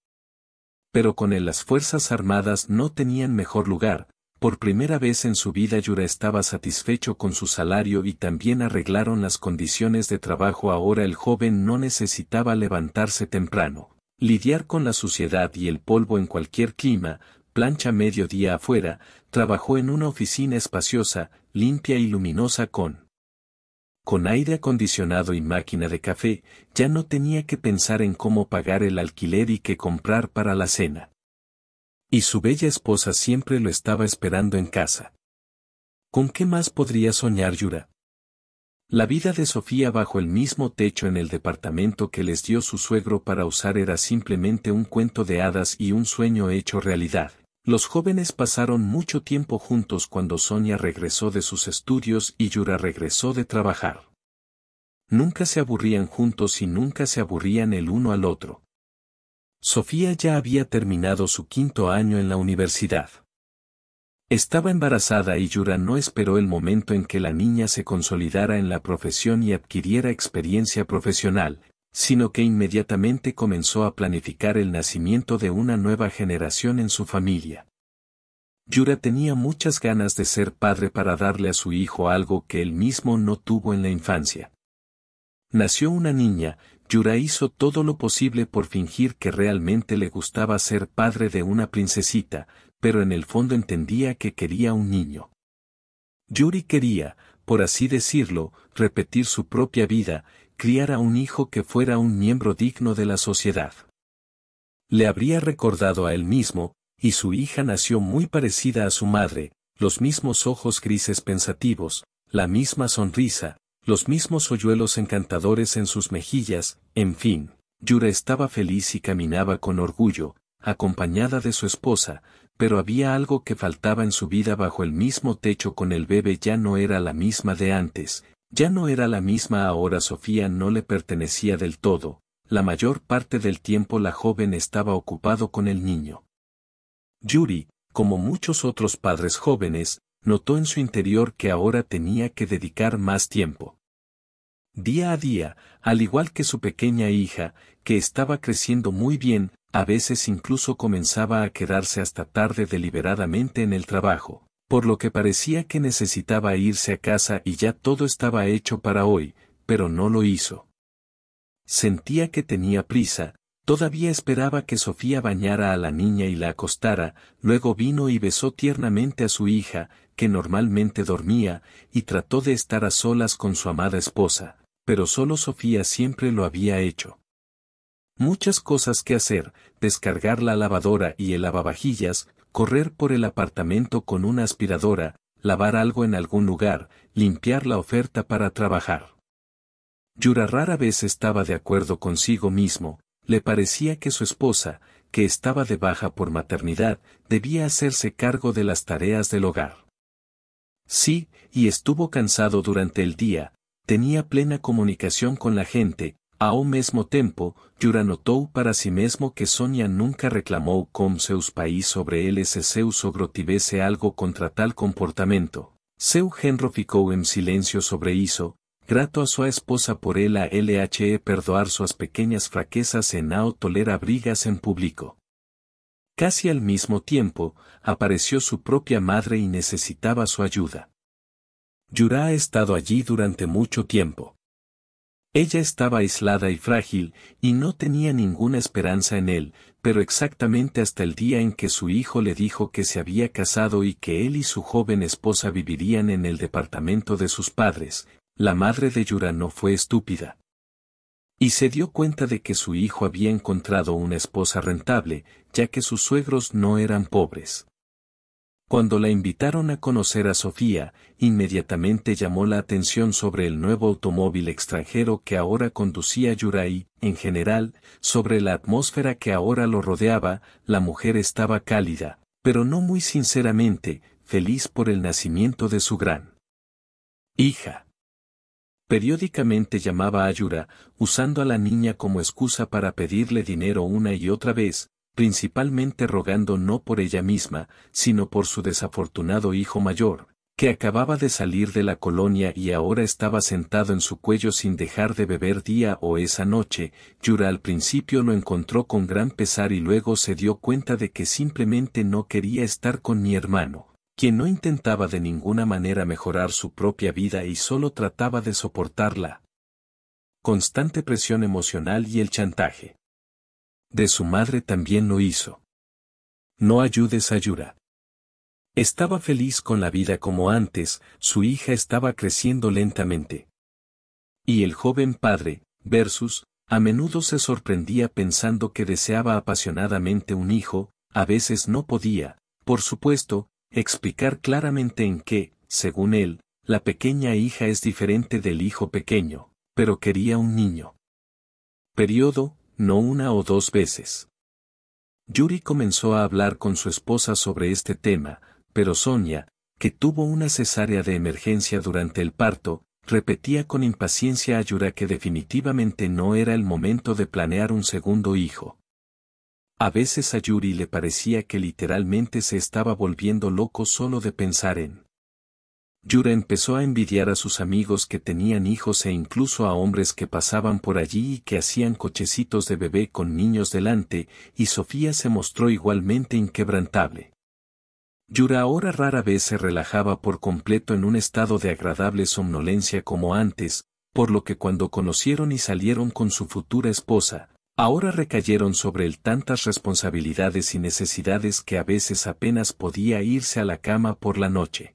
Pero con él las Fuerzas Armadas no tenían mejor lugar, por primera vez en su vida Yura estaba satisfecho con su salario y también arreglaron las condiciones de trabajo ahora el joven no necesitaba levantarse temprano, Lidiar con la suciedad y el polvo en cualquier clima, plancha mediodía afuera, trabajó en una oficina espaciosa, limpia y luminosa con con aire acondicionado y máquina de café, ya no tenía que pensar en cómo pagar el alquiler y qué comprar para la cena. Y su bella esposa siempre lo estaba esperando en casa. ¿Con qué más podría soñar Yura? La vida de Sofía bajo el mismo techo en el departamento que les dio su suegro para usar era simplemente un cuento de hadas y un sueño hecho realidad. Los jóvenes pasaron mucho tiempo juntos cuando Sonia regresó de sus estudios y Yura regresó de trabajar. Nunca se aburrían juntos y nunca se aburrían el uno al otro. Sofía ya había terminado su quinto año en la universidad. Estaba embarazada y Yura no esperó el momento en que la niña se consolidara en la profesión y adquiriera experiencia profesional, sino que inmediatamente comenzó a planificar el nacimiento de una nueva generación en su familia. Yura tenía muchas ganas de ser padre para darle a su hijo algo que él mismo no tuvo en la infancia. Nació una niña, Yura hizo todo lo posible por fingir que realmente le gustaba ser padre de una princesita, pero en el fondo entendía que quería un niño. Yuri quería, por así decirlo, repetir su propia vida, criar a un hijo que fuera un miembro digno de la sociedad. Le habría recordado a él mismo, y su hija nació muy parecida a su madre, los mismos ojos grises pensativos, la misma sonrisa, los mismos hoyuelos encantadores en sus mejillas, en fin, Yura estaba feliz y caminaba con orgullo, acompañada de su esposa, pero había algo que faltaba en su vida bajo el mismo techo con el bebé ya no era la misma de antes, ya no era la misma ahora Sofía no le pertenecía del todo, la mayor parte del tiempo la joven estaba ocupado con el niño. Yuri, como muchos otros padres jóvenes, notó en su interior que ahora tenía que dedicar más tiempo. Día a día, al igual que su pequeña hija, que estaba creciendo muy bien, a veces incluso comenzaba a quedarse hasta tarde deliberadamente en el trabajo, por lo que parecía que necesitaba irse a casa y ya todo estaba hecho para hoy, pero no lo hizo. Sentía que tenía prisa, todavía esperaba que Sofía bañara a la niña y la acostara, luego vino y besó tiernamente a su hija, que normalmente dormía, y trató de estar a solas con su amada esposa, pero solo Sofía siempre lo había hecho. Muchas cosas que hacer, descargar la lavadora y el lavavajillas, correr por el apartamento con una aspiradora, lavar algo en algún lugar, limpiar la oferta para trabajar. Yura rara vez estaba de acuerdo consigo mismo, le parecía que su esposa, que estaba de baja por maternidad, debía hacerse cargo de las tareas del hogar. Sí, y estuvo cansado durante el día, tenía plena comunicación con la gente, a un mismo tiempo, Yura notó para sí mismo que Sonia nunca reclamó con seus país sobre él se Zeus algo contra tal comportamiento. Seu genro ficó en silencio sobre isso, grato a su esposa por él a LHE perdoar sus pequeñas fraquezas en ao tolera brigas en público. Casi al mismo tiempo, apareció su propia madre y necesitaba su ayuda. Yura ha estado allí durante mucho tiempo. Ella estaba aislada y frágil, y no tenía ninguna esperanza en él, pero exactamente hasta el día en que su hijo le dijo que se había casado y que él y su joven esposa vivirían en el departamento de sus padres, la madre de Yura no fue estúpida. Y se dio cuenta de que su hijo había encontrado una esposa rentable, ya que sus suegros no eran pobres. Cuando la invitaron a conocer a Sofía, inmediatamente llamó la atención sobre el nuevo automóvil extranjero que ahora conducía Yurai. En general, sobre la atmósfera que ahora lo rodeaba, la mujer estaba cálida, pero no muy sinceramente, feliz por el nacimiento de su gran hija. Periódicamente llamaba a Yura, usando a la niña como excusa para pedirle dinero una y otra vez, principalmente rogando no por ella misma, sino por su desafortunado hijo mayor, que acababa de salir de la colonia y ahora estaba sentado en su cuello sin dejar de beber día o esa noche, Yura al principio lo encontró con gran pesar y luego se dio cuenta de que simplemente no quería estar con mi hermano, quien no intentaba de ninguna manera mejorar su propia vida y solo trataba de soportarla. Constante presión emocional y el chantaje de su madre también lo hizo. No ayudes a Yura. Estaba feliz con la vida como antes, su hija estaba creciendo lentamente. Y el joven padre, versus, a menudo se sorprendía pensando que deseaba apasionadamente un hijo, a veces no podía, por supuesto, explicar claramente en qué, según él, la pequeña hija es diferente del hijo pequeño, pero quería un niño. Periodo, no una o dos veces. Yuri comenzó a hablar con su esposa sobre este tema, pero Sonia, que tuvo una cesárea de emergencia durante el parto, repetía con impaciencia a Yura que definitivamente no era el momento de planear un segundo hijo. A veces a Yuri le parecía que literalmente se estaba volviendo loco solo de pensar en Yura empezó a envidiar a sus amigos que tenían hijos e incluso a hombres que pasaban por allí y que hacían cochecitos de bebé con niños delante, y Sofía se mostró igualmente inquebrantable. Yura ahora rara vez se relajaba por completo en un estado de agradable somnolencia como antes, por lo que cuando conocieron y salieron con su futura esposa, ahora recayeron sobre él tantas responsabilidades y necesidades que a veces apenas podía irse a la cama por la noche.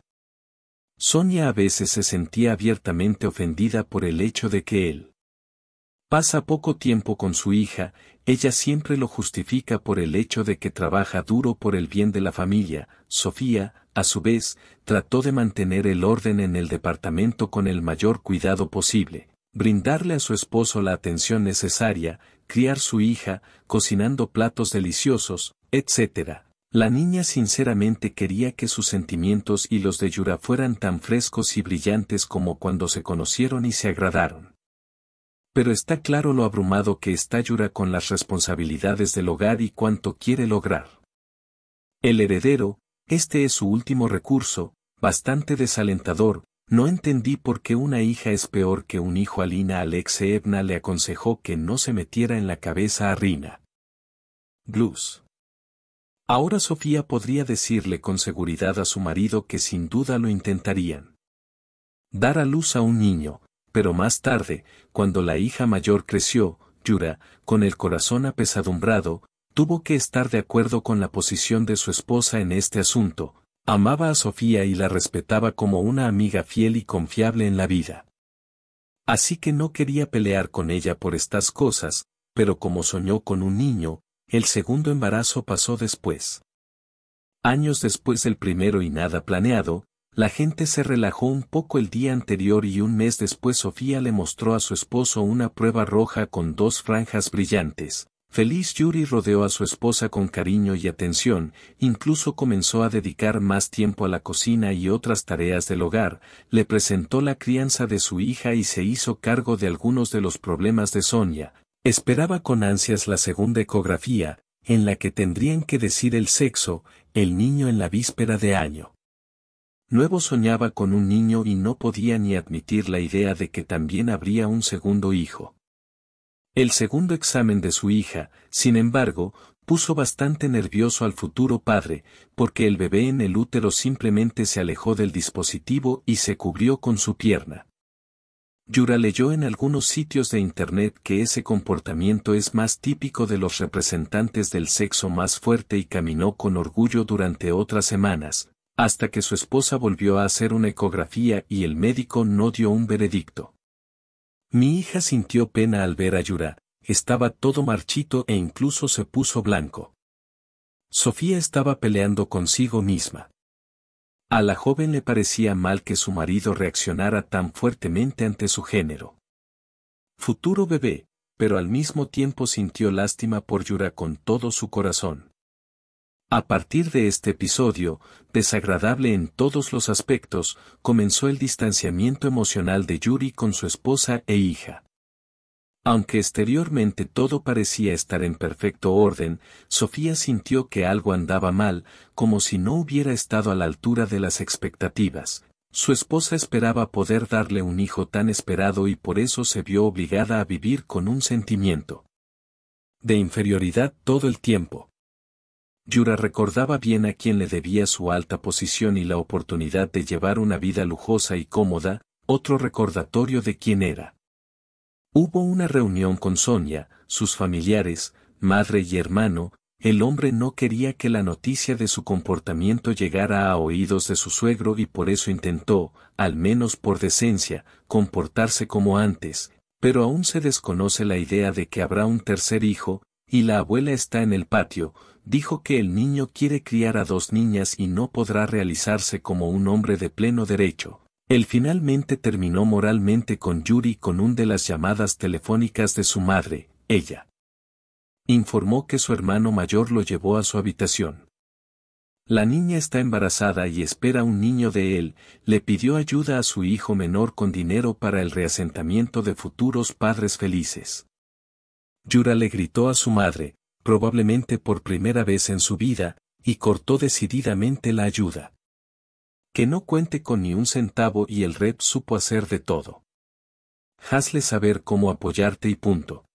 Sonia a veces se sentía abiertamente ofendida por el hecho de que él pasa poco tiempo con su hija, ella siempre lo justifica por el hecho de que trabaja duro por el bien de la familia, Sofía, a su vez, trató de mantener el orden en el departamento con el mayor cuidado posible, brindarle a su esposo la atención necesaria, criar su hija, cocinando platos deliciosos, etc. La niña sinceramente quería que sus sentimientos y los de Yura fueran tan frescos y brillantes como cuando se conocieron y se agradaron. Pero está claro lo abrumado que está Yura con las responsabilidades del hogar y cuánto quiere lograr. El heredero, este es su último recurso, bastante desalentador, no entendí por qué una hija es peor que un hijo. Alina Alexeevna le aconsejó que no se metiera en la cabeza a Rina. Blues. Ahora Sofía podría decirle con seguridad a su marido que sin duda lo intentarían. Dar a luz a un niño, pero más tarde, cuando la hija mayor creció, Yura, con el corazón apesadumbrado, tuvo que estar de acuerdo con la posición de su esposa en este asunto, amaba a Sofía y la respetaba como una amiga fiel y confiable en la vida. Así que no quería pelear con ella por estas cosas, pero como soñó con un niño, el segundo embarazo pasó después. Años después del primero y nada planeado, la gente se relajó un poco el día anterior y un mes después Sofía le mostró a su esposo una prueba roja con dos franjas brillantes. Feliz Yuri rodeó a su esposa con cariño y atención, incluso comenzó a dedicar más tiempo a la cocina y otras tareas del hogar, le presentó la crianza de su hija y se hizo cargo de algunos de los problemas de Sonia, Esperaba con ansias la segunda ecografía, en la que tendrían que decir el sexo, el niño en la víspera de año. Nuevo soñaba con un niño y no podía ni admitir la idea de que también habría un segundo hijo. El segundo examen de su hija, sin embargo, puso bastante nervioso al futuro padre, porque el bebé en el útero simplemente se alejó del dispositivo y se cubrió con su pierna. Yura leyó en algunos sitios de Internet que ese comportamiento es más típico de los representantes del sexo más fuerte y caminó con orgullo durante otras semanas, hasta que su esposa volvió a hacer una ecografía y el médico no dio un veredicto. Mi hija sintió pena al ver a Yura, estaba todo marchito e incluso se puso blanco. Sofía estaba peleando consigo misma. A la joven le parecía mal que su marido reaccionara tan fuertemente ante su género. Futuro bebé, pero al mismo tiempo sintió lástima por Yura con todo su corazón. A partir de este episodio, desagradable en todos los aspectos, comenzó el distanciamiento emocional de Yuri con su esposa e hija. Aunque exteriormente todo parecía estar en perfecto orden, Sofía sintió que algo andaba mal, como si no hubiera estado a la altura de las expectativas. Su esposa esperaba poder darle un hijo tan esperado y por eso se vio obligada a vivir con un sentimiento de inferioridad todo el tiempo. Yura recordaba bien a quien le debía su alta posición y la oportunidad de llevar una vida lujosa y cómoda, otro recordatorio de quién era. Hubo una reunión con Sonia, sus familiares, madre y hermano, el hombre no quería que la noticia de su comportamiento llegara a oídos de su suegro y por eso intentó, al menos por decencia, comportarse como antes, pero aún se desconoce la idea de que habrá un tercer hijo, y la abuela está en el patio, dijo que el niño quiere criar a dos niñas y no podrá realizarse como un hombre de pleno derecho, él finalmente terminó moralmente con Yuri con un de las llamadas telefónicas de su madre, ella. Informó que su hermano mayor lo llevó a su habitación. La niña está embarazada y espera un niño de él, le pidió ayuda a su hijo menor con dinero para el reasentamiento de futuros padres felices. Yura le gritó a su madre, probablemente por primera vez en su vida, y cortó decididamente la ayuda. Que no cuente con ni un centavo y el rep supo hacer de todo. Hazle saber cómo apoyarte y punto.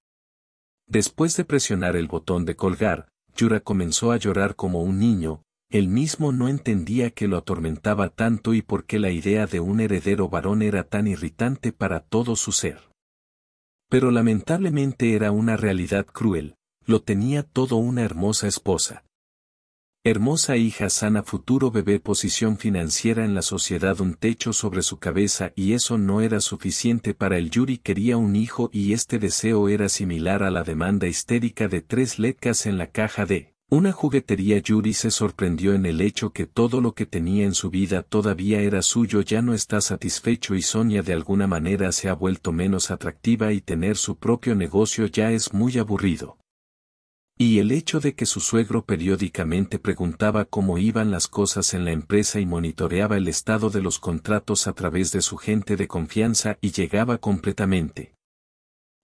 Después de presionar el botón de colgar, Yura comenzó a llorar como un niño, él mismo no entendía que lo atormentaba tanto y por qué la idea de un heredero varón era tan irritante para todo su ser. Pero lamentablemente era una realidad cruel, lo tenía todo una hermosa esposa. Hermosa hija sana futuro bebé posición financiera en la sociedad un techo sobre su cabeza y eso no era suficiente para el Yuri quería un hijo y este deseo era similar a la demanda histérica de tres letcas en la caja de una juguetería Yuri se sorprendió en el hecho que todo lo que tenía en su vida todavía era suyo ya no está satisfecho y Sonia de alguna manera se ha vuelto menos atractiva y tener su propio negocio ya es muy aburrido. Y el hecho de que su suegro periódicamente preguntaba cómo iban las cosas en la empresa y monitoreaba el estado de los contratos a través de su gente de confianza y llegaba completamente.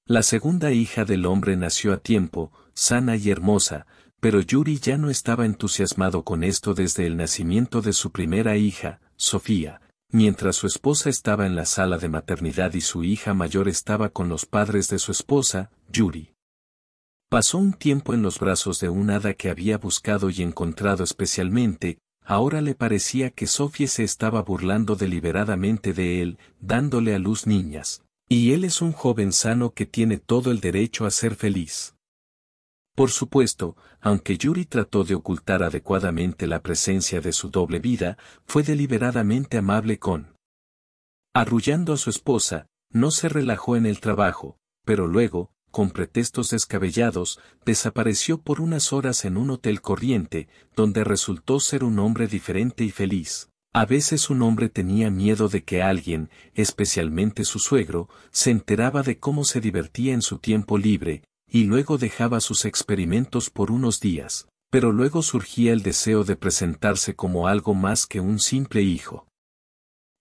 La segunda hija del hombre nació a tiempo, sana y hermosa, pero Yuri ya no estaba entusiasmado con esto desde el nacimiento de su primera hija, Sofía, mientras su esposa estaba en la sala de maternidad y su hija mayor estaba con los padres de su esposa, Yuri. Pasó un tiempo en los brazos de un hada que había buscado y encontrado especialmente, ahora le parecía que Sophie se estaba burlando deliberadamente de él, dándole a luz niñas, y él es un joven sano que tiene todo el derecho a ser feliz. Por supuesto, aunque Yuri trató de ocultar adecuadamente la presencia de su doble vida, fue deliberadamente amable con. Arrullando a su esposa, no se relajó en el trabajo, pero luego, con pretextos descabellados, desapareció por unas horas en un hotel corriente, donde resultó ser un hombre diferente y feliz. A veces un hombre tenía miedo de que alguien, especialmente su suegro, se enteraba de cómo se divertía en su tiempo libre, y luego dejaba sus experimentos por unos días, pero luego surgía el deseo de presentarse como algo más que un simple hijo.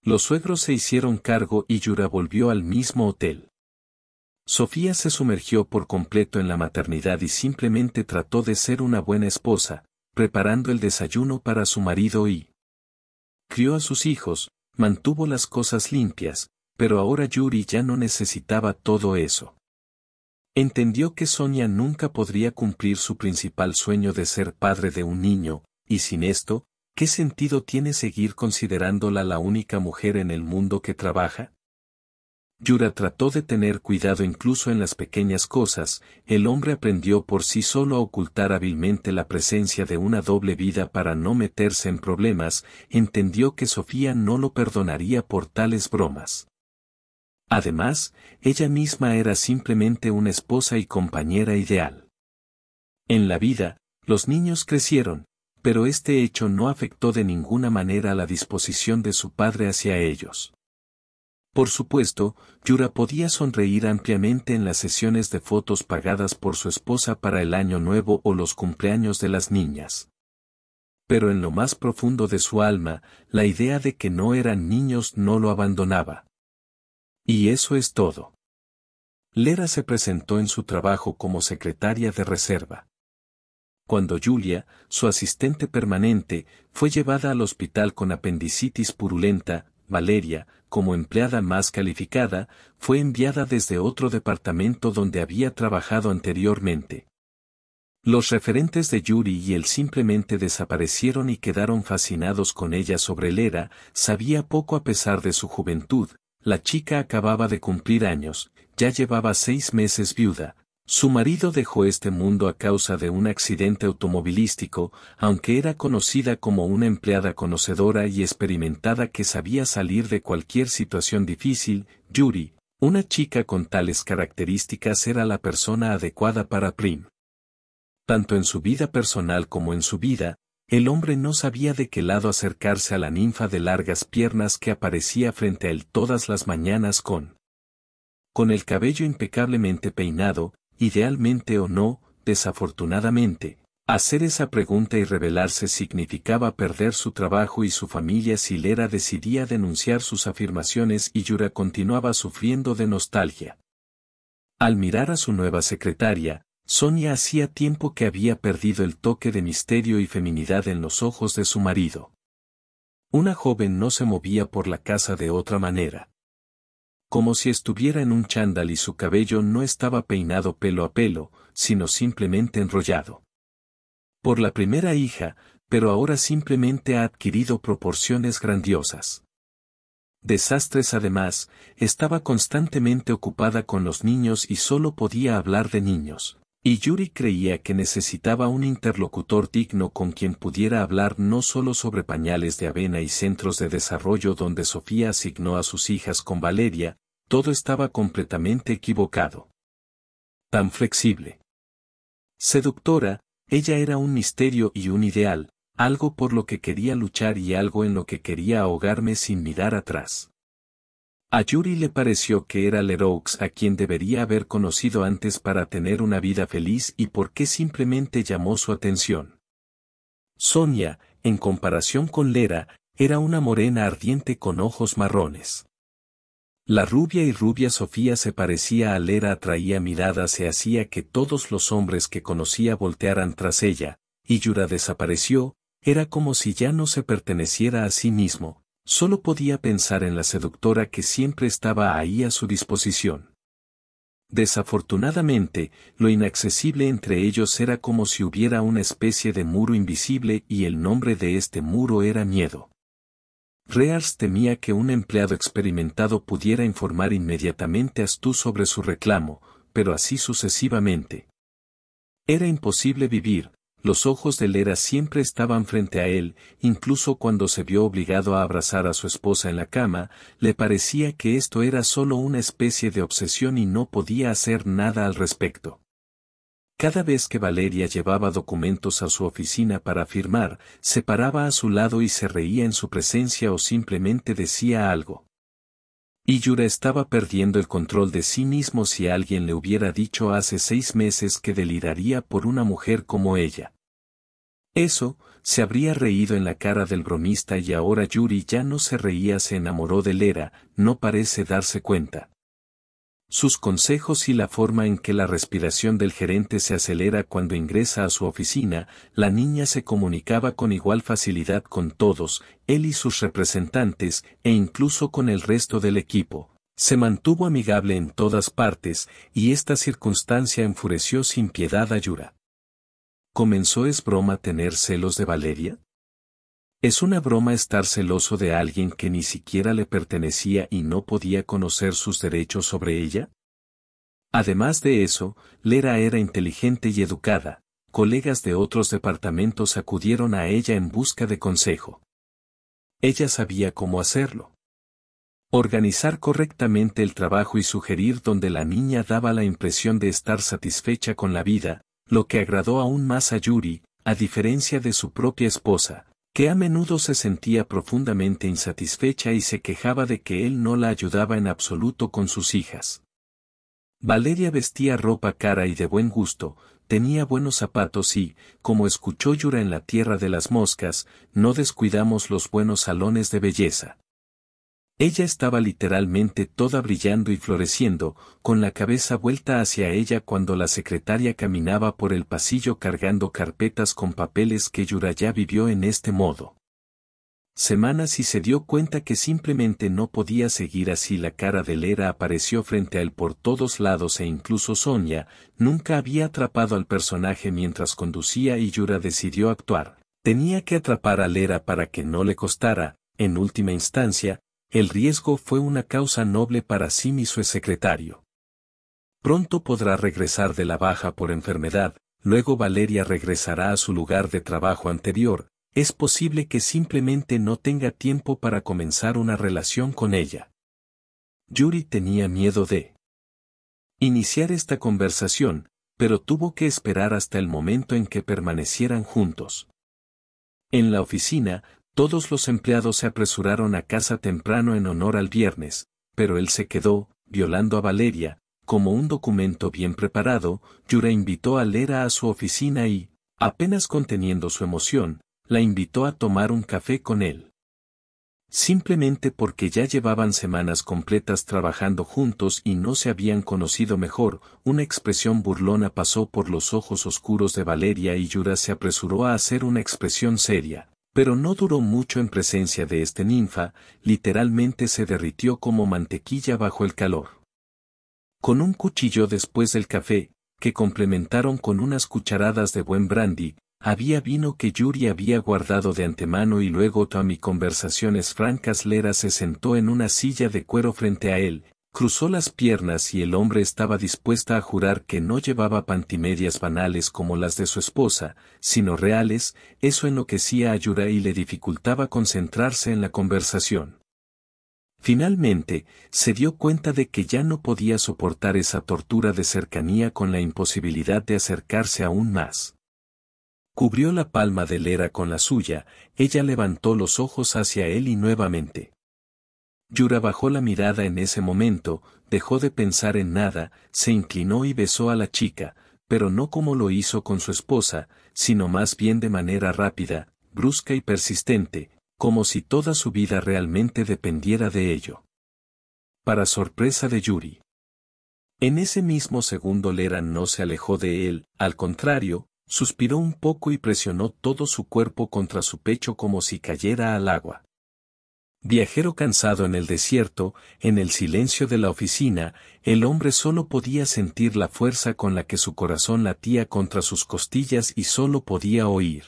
Los suegros se hicieron cargo y Yura volvió al mismo hotel. Sofía se sumergió por completo en la maternidad y simplemente trató de ser una buena esposa, preparando el desayuno para su marido y crió a sus hijos, mantuvo las cosas limpias, pero ahora Yuri ya no necesitaba todo eso. Entendió que Sonia nunca podría cumplir su principal sueño de ser padre de un niño, y sin esto, ¿qué sentido tiene seguir considerándola la única mujer en el mundo que trabaja? Yura trató de tener cuidado incluso en las pequeñas cosas, el hombre aprendió por sí solo a ocultar hábilmente la presencia de una doble vida para no meterse en problemas, entendió que Sofía no lo perdonaría por tales bromas. Además, ella misma era simplemente una esposa y compañera ideal. En la vida, los niños crecieron, pero este hecho no afectó de ninguna manera la disposición de su padre hacia ellos. Por supuesto, Yura podía sonreír ampliamente en las sesiones de fotos pagadas por su esposa para el año nuevo o los cumpleaños de las niñas. Pero en lo más profundo de su alma, la idea de que no eran niños no lo abandonaba. Y eso es todo. Lera se presentó en su trabajo como secretaria de reserva. Cuando Julia, su asistente permanente, fue llevada al hospital con apendicitis purulenta, Valeria, como empleada más calificada, fue enviada desde otro departamento donde había trabajado anteriormente. Los referentes de Yuri y él simplemente desaparecieron y quedaron fascinados con ella sobre el era, sabía poco a pesar de su juventud, la chica acababa de cumplir años, ya llevaba seis meses viuda, su marido dejó este mundo a causa de un accidente automovilístico, aunque era conocida como una empleada conocedora y experimentada que sabía salir de cualquier situación difícil, Yuri, una chica con tales características era la persona adecuada para Prim. Tanto en su vida personal como en su vida, el hombre no sabía de qué lado acercarse a la ninfa de largas piernas que aparecía frente a él todas las mañanas con con el cabello impecablemente peinado, idealmente o no, desafortunadamente, hacer esa pregunta y revelarse significaba perder su trabajo y su familia si Lera decidía denunciar sus afirmaciones y Yura continuaba sufriendo de nostalgia. Al mirar a su nueva secretaria, Sonia hacía tiempo que había perdido el toque de misterio y feminidad en los ojos de su marido. Una joven no se movía por la casa de otra manera como si estuviera en un chándal y su cabello no estaba peinado pelo a pelo, sino simplemente enrollado. Por la primera hija, pero ahora simplemente ha adquirido proporciones grandiosas. Desastres además, estaba constantemente ocupada con los niños y solo podía hablar de niños. Y Yuri creía que necesitaba un interlocutor digno con quien pudiera hablar no solo sobre pañales de avena y centros de desarrollo donde Sofía asignó a sus hijas con Valeria, todo estaba completamente equivocado. Tan flexible. Seductora, ella era un misterio y un ideal, algo por lo que quería luchar y algo en lo que quería ahogarme sin mirar atrás. A Yuri le pareció que era Lerox a quien debería haber conocido antes para tener una vida feliz y por qué simplemente llamó su atención. Sonia, en comparación con Lera, era una morena ardiente con ojos marrones. La rubia y rubia Sofía se parecía a Lera, atraía miradas y hacía que todos los hombres que conocía voltearan tras ella, y Yura desapareció, era como si ya no se perteneciera a sí mismo, Solo podía pensar en la seductora que siempre estaba ahí a su disposición. Desafortunadamente, lo inaccesible entre ellos era como si hubiera una especie de muro invisible y el nombre de este muro era miedo. Rears temía que un empleado experimentado pudiera informar inmediatamente a Stu sobre su reclamo, pero así sucesivamente. Era imposible vivir, los ojos de Lera siempre estaban frente a él, incluso cuando se vio obligado a abrazar a su esposa en la cama, le parecía que esto era solo una especie de obsesión y no podía hacer nada al respecto. Cada vez que Valeria llevaba documentos a su oficina para firmar, se paraba a su lado y se reía en su presencia o simplemente decía algo. Yura estaba perdiendo el control de sí mismo si alguien le hubiera dicho hace seis meses que deliraría por una mujer como ella. Eso, se habría reído en la cara del bromista y ahora Yuri ya no se reía, se enamoró de Lera, no parece darse cuenta. Sus consejos y la forma en que la respiración del gerente se acelera cuando ingresa a su oficina, la niña se comunicaba con igual facilidad con todos, él y sus representantes, e incluso con el resto del equipo. Se mantuvo amigable en todas partes, y esta circunstancia enfureció sin piedad a Yura. ¿Comenzó es broma tener celos de Valeria? Es una broma estar celoso de alguien que ni siquiera le pertenecía y no podía conocer sus derechos sobre ella. Además de eso, Lera era inteligente y educada, colegas de otros departamentos acudieron a ella en busca de consejo. Ella sabía cómo hacerlo. Organizar correctamente el trabajo y sugerir donde la niña daba la impresión de estar satisfecha con la vida, lo que agradó aún más a Yuri, a diferencia de su propia esposa, que a menudo se sentía profundamente insatisfecha y se quejaba de que él no la ayudaba en absoluto con sus hijas. Valeria vestía ropa cara y de buen gusto, tenía buenos zapatos y, como escuchó Yura en la tierra de las moscas, no descuidamos los buenos salones de belleza. Ella estaba literalmente toda brillando y floreciendo, con la cabeza vuelta hacia ella cuando la secretaria caminaba por el pasillo cargando carpetas con papeles que Yura ya vivió en este modo. Semanas y se dio cuenta que simplemente no podía seguir así la cara de Lera apareció frente a él por todos lados e incluso Sonia nunca había atrapado al personaje mientras conducía y Yura decidió actuar. Tenía que atrapar a Lera para que no le costara, en última instancia, el riesgo fue una causa noble para sí y su secretario. Pronto podrá regresar de la baja por enfermedad, luego Valeria regresará a su lugar de trabajo anterior, es posible que simplemente no tenga tiempo para comenzar una relación con ella. Yuri tenía miedo de iniciar esta conversación, pero tuvo que esperar hasta el momento en que permanecieran juntos. En la oficina, todos los empleados se apresuraron a casa temprano en honor al viernes, pero él se quedó, violando a Valeria, como un documento bien preparado, Yura invitó a Lera a su oficina y, apenas conteniendo su emoción, la invitó a tomar un café con él. Simplemente porque ya llevaban semanas completas trabajando juntos y no se habían conocido mejor, una expresión burlona pasó por los ojos oscuros de Valeria y Yura se apresuró a hacer una expresión seria, pero no duró mucho en presencia de este ninfa, literalmente se derritió como mantequilla bajo el calor. Con un cuchillo después del café, que complementaron con unas cucharadas de buen brandy, había vino que Yuri había guardado de antemano y luego a conversaciones francas Lera se sentó en una silla de cuero frente a él, Cruzó las piernas y el hombre estaba dispuesta a jurar que no llevaba pantimedias banales como las de su esposa, sino reales, eso enloquecía a Yura y le dificultaba concentrarse en la conversación. Finalmente, se dio cuenta de que ya no podía soportar esa tortura de cercanía con la imposibilidad de acercarse aún más. Cubrió la palma de Lera con la suya, ella levantó los ojos hacia él y nuevamente. Yura bajó la mirada en ese momento, dejó de pensar en nada, se inclinó y besó a la chica, pero no como lo hizo con su esposa, sino más bien de manera rápida, brusca y persistente, como si toda su vida realmente dependiera de ello. Para sorpresa de Yuri. En ese mismo segundo Lera no se alejó de él, al contrario, suspiró un poco y presionó todo su cuerpo contra su pecho como si cayera al agua. Viajero cansado en el desierto, en el silencio de la oficina, el hombre solo podía sentir la fuerza con la que su corazón latía contra sus costillas y solo podía oír.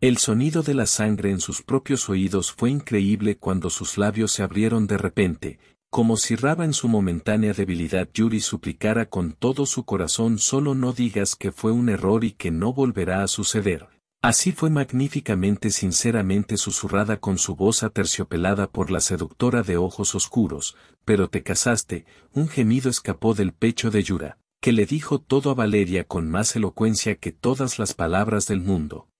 El sonido de la sangre en sus propios oídos fue increíble cuando sus labios se abrieron de repente, como si Raba en su momentánea debilidad Yuri suplicara con todo su corazón solo no digas que fue un error y que no volverá a suceder. Así fue magníficamente sinceramente susurrada con su voz aterciopelada por la seductora de ojos oscuros, pero te casaste, un gemido escapó del pecho de Yura, que le dijo todo a Valeria con más elocuencia que todas las palabras del mundo.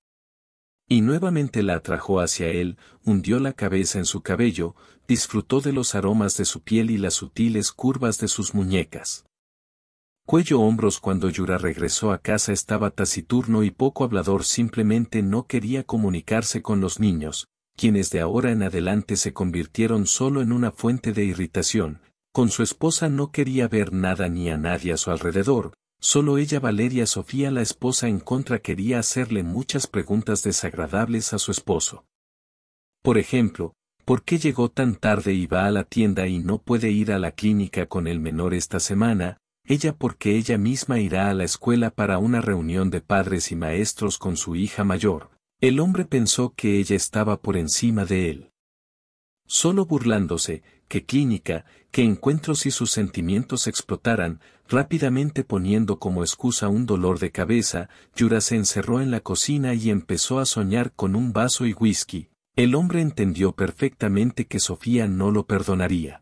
Y nuevamente la atrajo hacia él, hundió la cabeza en su cabello, disfrutó de los aromas de su piel y las sutiles curvas de sus muñecas cuello hombros cuando Yura regresó a casa estaba taciturno y poco hablador simplemente no quería comunicarse con los niños, quienes de ahora en adelante se convirtieron solo en una fuente de irritación, con su esposa no quería ver nada ni a nadie a su alrededor, solo ella Valeria Sofía la esposa en contra quería hacerle muchas preguntas desagradables a su esposo. Por ejemplo, ¿por qué llegó tan tarde y va a la tienda y no puede ir a la clínica con el menor esta semana? ella porque ella misma irá a la escuela para una reunión de padres y maestros con su hija mayor, el hombre pensó que ella estaba por encima de él. Solo burlándose, que clínica, que encuentros y sus sentimientos explotaran, rápidamente poniendo como excusa un dolor de cabeza, Yura se encerró en la cocina y empezó a soñar con un vaso y whisky. El hombre entendió perfectamente que Sofía no lo perdonaría.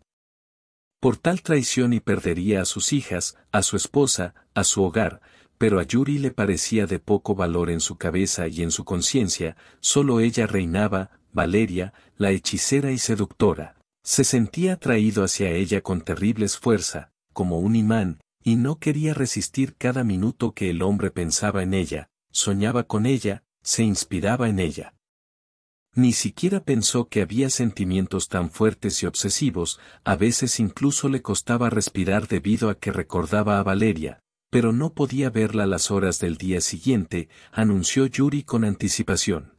Por tal traición y perdería a sus hijas, a su esposa, a su hogar, pero a Yuri le parecía de poco valor en su cabeza y en su conciencia, solo ella reinaba, Valeria, la hechicera y seductora. Se sentía atraído hacia ella con terrible fuerza, como un imán, y no quería resistir cada minuto que el hombre pensaba en ella, soñaba con ella, se inspiraba en ella. Ni siquiera pensó que había sentimientos tan fuertes y obsesivos, a veces incluso le costaba respirar debido a que recordaba a Valeria, pero no podía verla las horas del día siguiente, anunció Yuri con anticipación.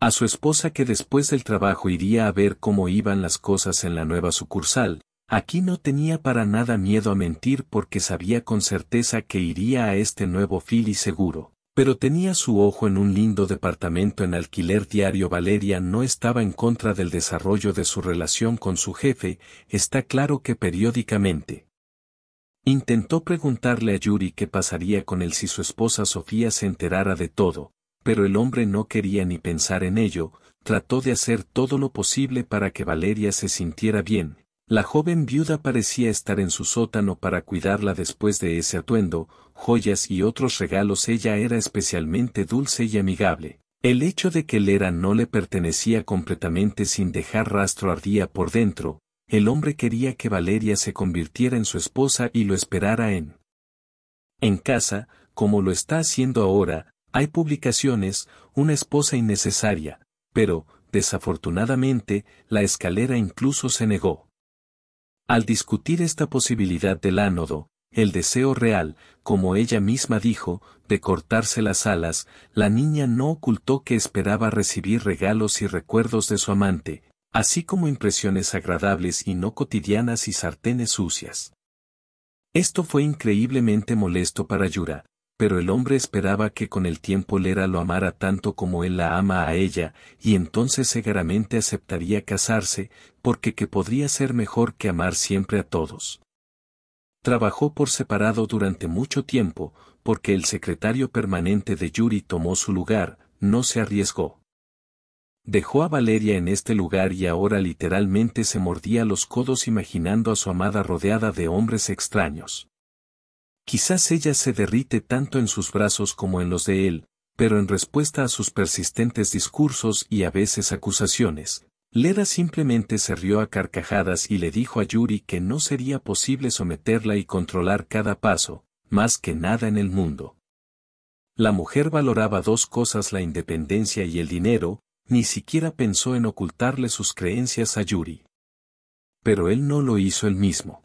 A su esposa que después del trabajo iría a ver cómo iban las cosas en la nueva sucursal, aquí no tenía para nada miedo a mentir porque sabía con certeza que iría a este nuevo y seguro. Pero tenía su ojo en un lindo departamento en alquiler diario. Valeria no estaba en contra del desarrollo de su relación con su jefe, está claro que periódicamente. Intentó preguntarle a Yuri qué pasaría con él si su esposa Sofía se enterara de todo, pero el hombre no quería ni pensar en ello, trató de hacer todo lo posible para que Valeria se sintiera bien, la joven viuda parecía estar en su sótano para cuidarla después de ese atuendo, joyas y otros regalos. Ella era especialmente dulce y amigable. El hecho de que Lera no le pertenecía completamente sin dejar rastro ardía por dentro, el hombre quería que Valeria se convirtiera en su esposa y lo esperara en... En casa, como lo está haciendo ahora, hay publicaciones, una esposa innecesaria, pero, desafortunadamente, la escalera incluso se negó. Al discutir esta posibilidad del ánodo, el deseo real, como ella misma dijo, de cortarse las alas, la niña no ocultó que esperaba recibir regalos y recuerdos de su amante, así como impresiones agradables y no cotidianas y sartenes sucias. Esto fue increíblemente molesto para Yura, pero el hombre esperaba que con el tiempo Lera lo amara tanto como él la ama a ella, y entonces cegaramente aceptaría casarse, porque que podría ser mejor que amar siempre a todos. Trabajó por separado durante mucho tiempo, porque el secretario permanente de Yuri tomó su lugar, no se arriesgó. Dejó a Valeria en este lugar y ahora literalmente se mordía los codos imaginando a su amada rodeada de hombres extraños. Quizás ella se derrite tanto en sus brazos como en los de él, pero en respuesta a sus persistentes discursos y a veces acusaciones, Leda simplemente se rió a carcajadas y le dijo a Yuri que no sería posible someterla y controlar cada paso, más que nada en el mundo. La mujer valoraba dos cosas la independencia y el dinero, ni siquiera pensó en ocultarle sus creencias a Yuri. Pero él no lo hizo él mismo.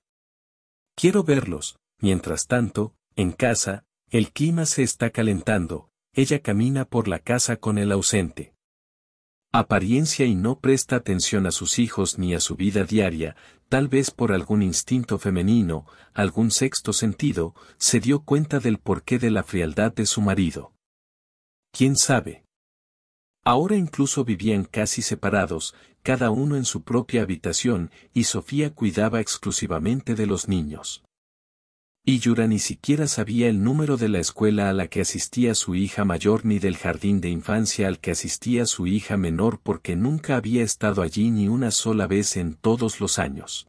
Quiero verlos, Mientras tanto, en casa, el clima se está calentando, ella camina por la casa con el ausente. Apariencia y no presta atención a sus hijos ni a su vida diaria, tal vez por algún instinto femenino, algún sexto sentido, se dio cuenta del porqué de la frialdad de su marido. ¿Quién sabe? Ahora incluso vivían casi separados, cada uno en su propia habitación, y Sofía cuidaba exclusivamente de los niños. Y Yura ni siquiera sabía el número de la escuela a la que asistía su hija mayor ni del jardín de infancia al que asistía su hija menor porque nunca había estado allí ni una sola vez en todos los años.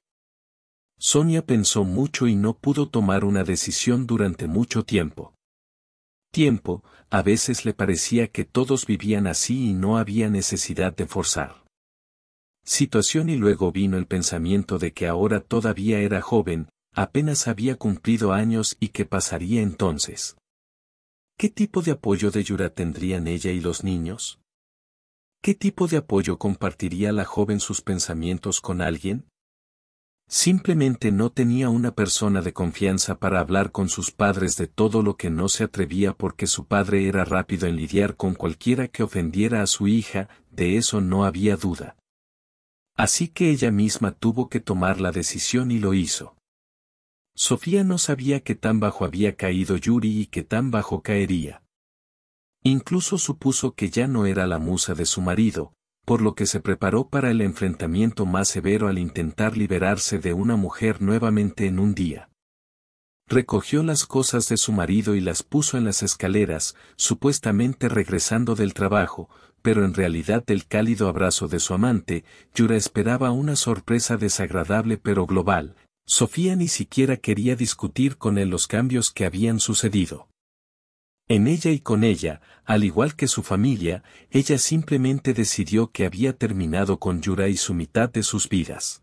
Sonia pensó mucho y no pudo tomar una decisión durante mucho tiempo. Tiempo, a veces le parecía que todos vivían así y no había necesidad de forzar situación y luego vino el pensamiento de que ahora todavía era joven, Apenas había cumplido años y qué pasaría entonces. ¿Qué tipo de apoyo de Yura tendrían ella y los niños? ¿Qué tipo de apoyo compartiría la joven sus pensamientos con alguien? Simplemente no tenía una persona de confianza para hablar con sus padres de todo lo que no se atrevía porque su padre era rápido en lidiar con cualquiera que ofendiera a su hija, de eso no había duda. Así que ella misma tuvo que tomar la decisión y lo hizo. Sofía no sabía que tan bajo había caído Yuri y que tan bajo caería. Incluso supuso que ya no era la musa de su marido, por lo que se preparó para el enfrentamiento más severo al intentar liberarse de una mujer nuevamente en un día. Recogió las cosas de su marido y las puso en las escaleras, supuestamente regresando del trabajo, pero en realidad del cálido abrazo de su amante, Yura esperaba una sorpresa desagradable pero global, Sofía ni siquiera quería discutir con él los cambios que habían sucedido. En ella y con ella, al igual que su familia, ella simplemente decidió que había terminado con Yura y su mitad de sus vidas.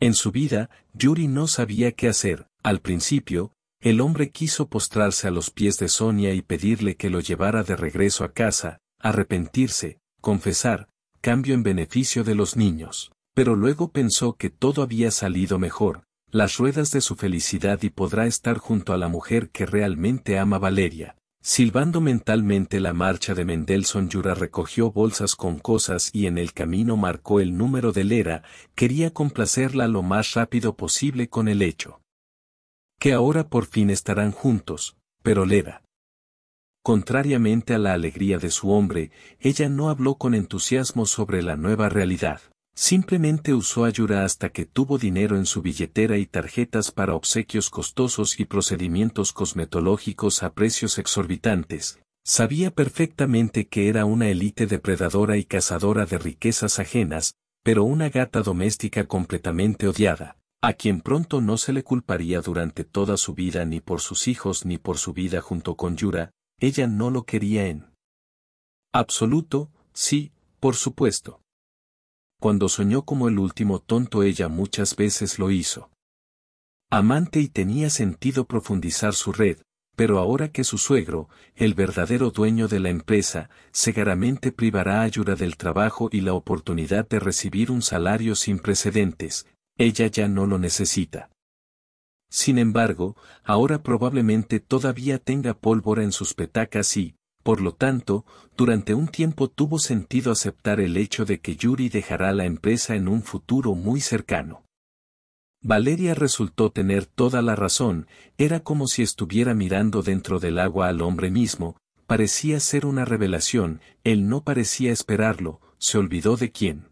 En su vida, Yuri no sabía qué hacer. Al principio, el hombre quiso postrarse a los pies de Sonia y pedirle que lo llevara de regreso a casa, arrepentirse, confesar, cambio en beneficio de los niños pero luego pensó que todo había salido mejor, las ruedas de su felicidad y podrá estar junto a la mujer que realmente ama Valeria. Silbando mentalmente la marcha de Mendelssohn Yura recogió bolsas con cosas y en el camino marcó el número de Lera, quería complacerla lo más rápido posible con el hecho. Que ahora por fin estarán juntos, pero Lera. Contrariamente a la alegría de su hombre, ella no habló con entusiasmo sobre la nueva realidad. Simplemente usó a Yura hasta que tuvo dinero en su billetera y tarjetas para obsequios costosos y procedimientos cosmetológicos a precios exorbitantes. Sabía perfectamente que era una élite depredadora y cazadora de riquezas ajenas, pero una gata doméstica completamente odiada, a quien pronto no se le culparía durante toda su vida ni por sus hijos ni por su vida junto con Yura, ella no lo quería en absoluto, sí, por supuesto cuando soñó como el último tonto ella muchas veces lo hizo. Amante y tenía sentido profundizar su red, pero ahora que su suegro, el verdadero dueño de la empresa, cegaramente privará a Yura del trabajo y la oportunidad de recibir un salario sin precedentes, ella ya no lo necesita. Sin embargo, ahora probablemente todavía tenga pólvora en sus petacas y, por lo tanto, durante un tiempo tuvo sentido aceptar el hecho de que Yuri dejará la empresa en un futuro muy cercano. Valeria resultó tener toda la razón, era como si estuviera mirando dentro del agua al hombre mismo, parecía ser una revelación, él no parecía esperarlo, se olvidó de quién.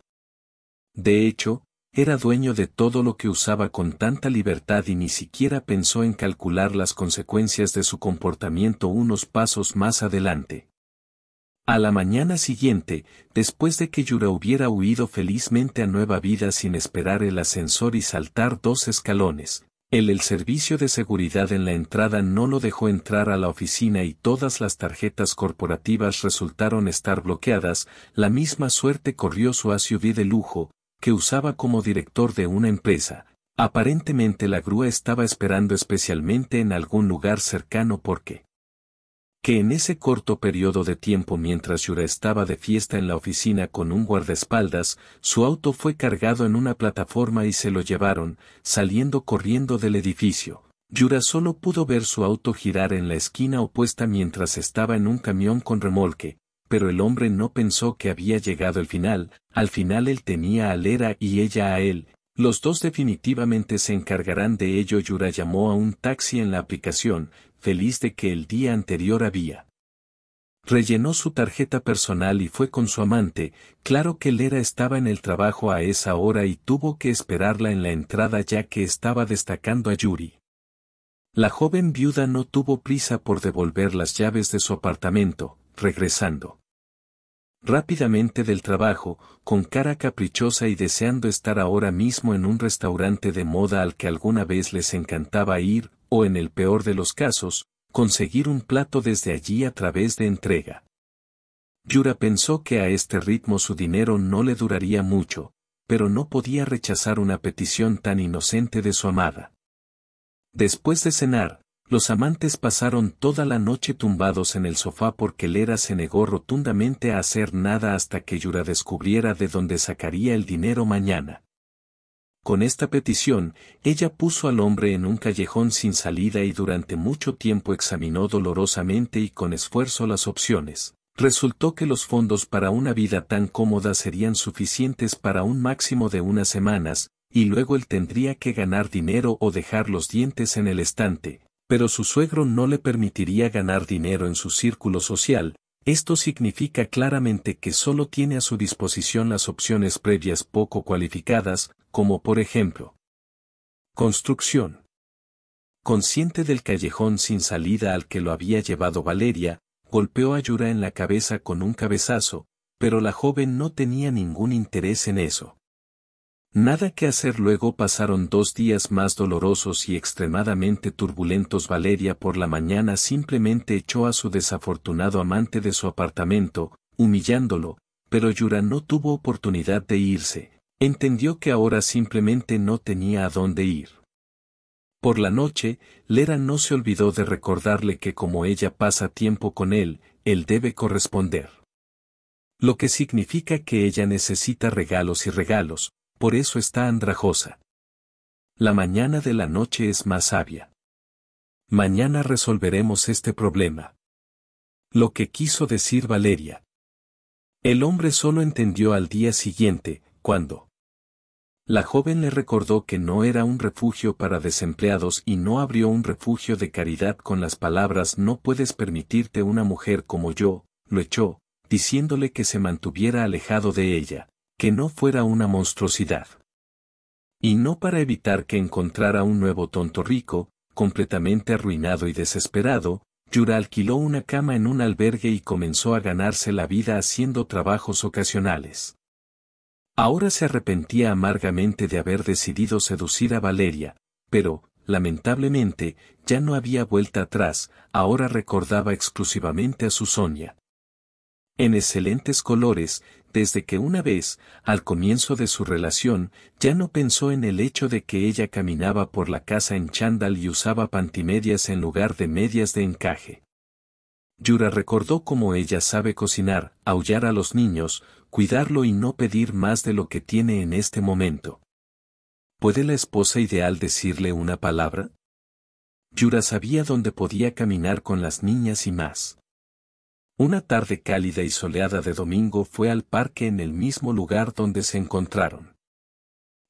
De hecho, era dueño de todo lo que usaba con tanta libertad y ni siquiera pensó en calcular las consecuencias de su comportamiento unos pasos más adelante. A la mañana siguiente, después de que Yura hubiera huido felizmente a nueva vida sin esperar el ascensor y saltar dos escalones, el, servicio de seguridad en la entrada no lo dejó entrar a la oficina y todas las tarjetas corporativas resultaron estar bloqueadas, la misma suerte corrió su SUV de lujo, que usaba como director de una empresa, aparentemente la grúa estaba esperando especialmente en algún lugar cercano porque que en ese corto periodo de tiempo mientras Yura estaba de fiesta en la oficina con un guardaespaldas, su auto fue cargado en una plataforma y se lo llevaron, saliendo corriendo del edificio. Yura solo pudo ver su auto girar en la esquina opuesta mientras estaba en un camión con remolque, pero el hombre no pensó que había llegado el final, al final él tenía a Lera y ella a él, los dos definitivamente se encargarán de ello. Yura llamó a un taxi en la aplicación, feliz de que el día anterior había. Rellenó su tarjeta personal y fue con su amante, claro que Lera estaba en el trabajo a esa hora y tuvo que esperarla en la entrada ya que estaba destacando a Yuri. La joven viuda no tuvo prisa por devolver las llaves de su apartamento, regresando. Rápidamente del trabajo, con cara caprichosa y deseando estar ahora mismo en un restaurante de moda al que alguna vez les encantaba ir, o en el peor de los casos, conseguir un plato desde allí a través de entrega. Yura pensó que a este ritmo su dinero no le duraría mucho, pero no podía rechazar una petición tan inocente de su amada. Después de cenar, los amantes pasaron toda la noche tumbados en el sofá porque Lera se negó rotundamente a hacer nada hasta que Yura descubriera de dónde sacaría el dinero mañana. Con esta petición, ella puso al hombre en un callejón sin salida y durante mucho tiempo examinó dolorosamente y con esfuerzo las opciones. Resultó que los fondos para una vida tan cómoda serían suficientes para un máximo de unas semanas, y luego él tendría que ganar dinero o dejar los dientes en el estante, pero su suegro no le permitiría ganar dinero en su círculo social, esto significa claramente que solo tiene a su disposición las opciones previas poco cualificadas, como por ejemplo, construcción. Consciente del callejón sin salida al que lo había llevado Valeria, golpeó a Yura en la cabeza con un cabezazo, pero la joven no tenía ningún interés en eso. Nada que hacer luego pasaron dos días más dolorosos y extremadamente turbulentos. Valeria por la mañana simplemente echó a su desafortunado amante de su apartamento, humillándolo, pero Yura no tuvo oportunidad de irse, entendió que ahora simplemente no tenía a dónde ir. Por la noche, Lera no se olvidó de recordarle que como ella pasa tiempo con él, él debe corresponder. Lo que significa que ella necesita regalos y regalos, por eso está andrajosa. La mañana de la noche es más sabia. Mañana resolveremos este problema. Lo que quiso decir Valeria. El hombre solo entendió al día siguiente, cuando la joven le recordó que no era un refugio para desempleados y no abrió un refugio de caridad con las palabras no puedes permitirte una mujer como yo, lo echó, diciéndole que se mantuviera alejado de ella, que no fuera una monstruosidad. Y no para evitar que encontrara un nuevo tonto rico, completamente arruinado y desesperado, Yura alquiló una cama en un albergue y comenzó a ganarse la vida haciendo trabajos ocasionales. Ahora se arrepentía amargamente de haber decidido seducir a Valeria, pero, lamentablemente, ya no había vuelta atrás, ahora recordaba exclusivamente a su Sonia. En excelentes colores, desde que una vez, al comienzo de su relación, ya no pensó en el hecho de que ella caminaba por la casa en chándal y usaba pantimedias en lugar de medias de encaje. Yura recordó cómo ella sabe cocinar, aullar a los niños, cuidarlo y no pedir más de lo que tiene en este momento. ¿Puede la esposa ideal decirle una palabra? Yura sabía dónde podía caminar con las niñas y más. Una tarde cálida y soleada de domingo fue al parque en el mismo lugar donde se encontraron.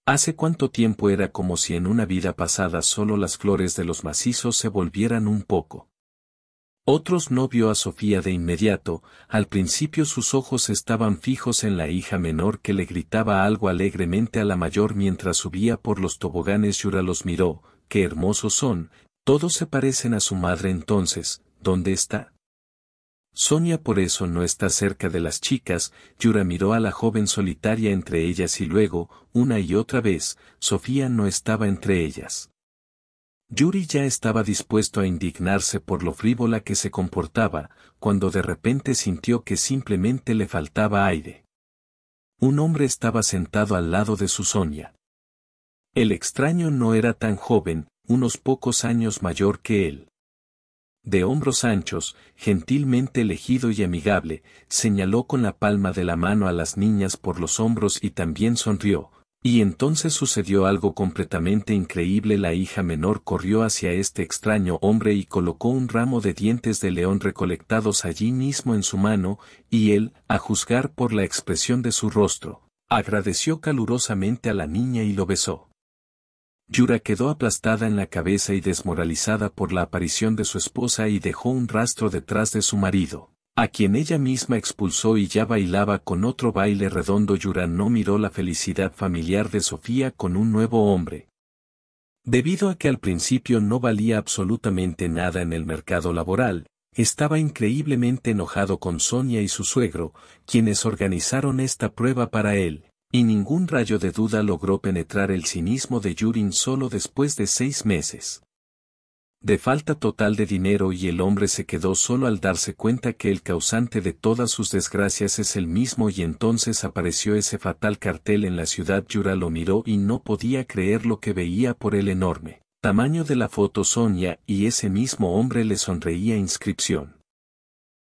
Hace cuánto tiempo era como si en una vida pasada solo las flores de los macizos se volvieran un poco. Otros no vio a Sofía de inmediato, al principio sus ojos estaban fijos en la hija menor que le gritaba algo alegremente a la mayor mientras subía por los toboganes y ura los miró, qué hermosos son, todos se parecen a su madre entonces, ¿dónde está? Sonia por eso no está cerca de las chicas, Yura miró a la joven solitaria entre ellas y luego, una y otra vez, Sofía no estaba entre ellas. Yuri ya estaba dispuesto a indignarse por lo frívola que se comportaba, cuando de repente sintió que simplemente le faltaba aire. Un hombre estaba sentado al lado de su Sonia. El extraño no era tan joven, unos pocos años mayor que él de hombros anchos, gentilmente elegido y amigable, señaló con la palma de la mano a las niñas por los hombros y también sonrió, y entonces sucedió algo completamente increíble. La hija menor corrió hacia este extraño hombre y colocó un ramo de dientes de león recolectados allí mismo en su mano, y él, a juzgar por la expresión de su rostro, agradeció calurosamente a la niña y lo besó. Yura quedó aplastada en la cabeza y desmoralizada por la aparición de su esposa y dejó un rastro detrás de su marido, a quien ella misma expulsó y ya bailaba con otro baile redondo. Yura no miró la felicidad familiar de Sofía con un nuevo hombre. Debido a que al principio no valía absolutamente nada en el mercado laboral, estaba increíblemente enojado con Sonia y su suegro, quienes organizaron esta prueba para él, y ningún rayo de duda logró penetrar el cinismo de Yurin solo después de seis meses. De falta total de dinero y el hombre se quedó solo al darse cuenta que el causante de todas sus desgracias es el mismo y entonces apareció ese fatal cartel en la ciudad Yura lo miró y no podía creer lo que veía por el enorme tamaño de la foto Sonia y ese mismo hombre le sonreía inscripción.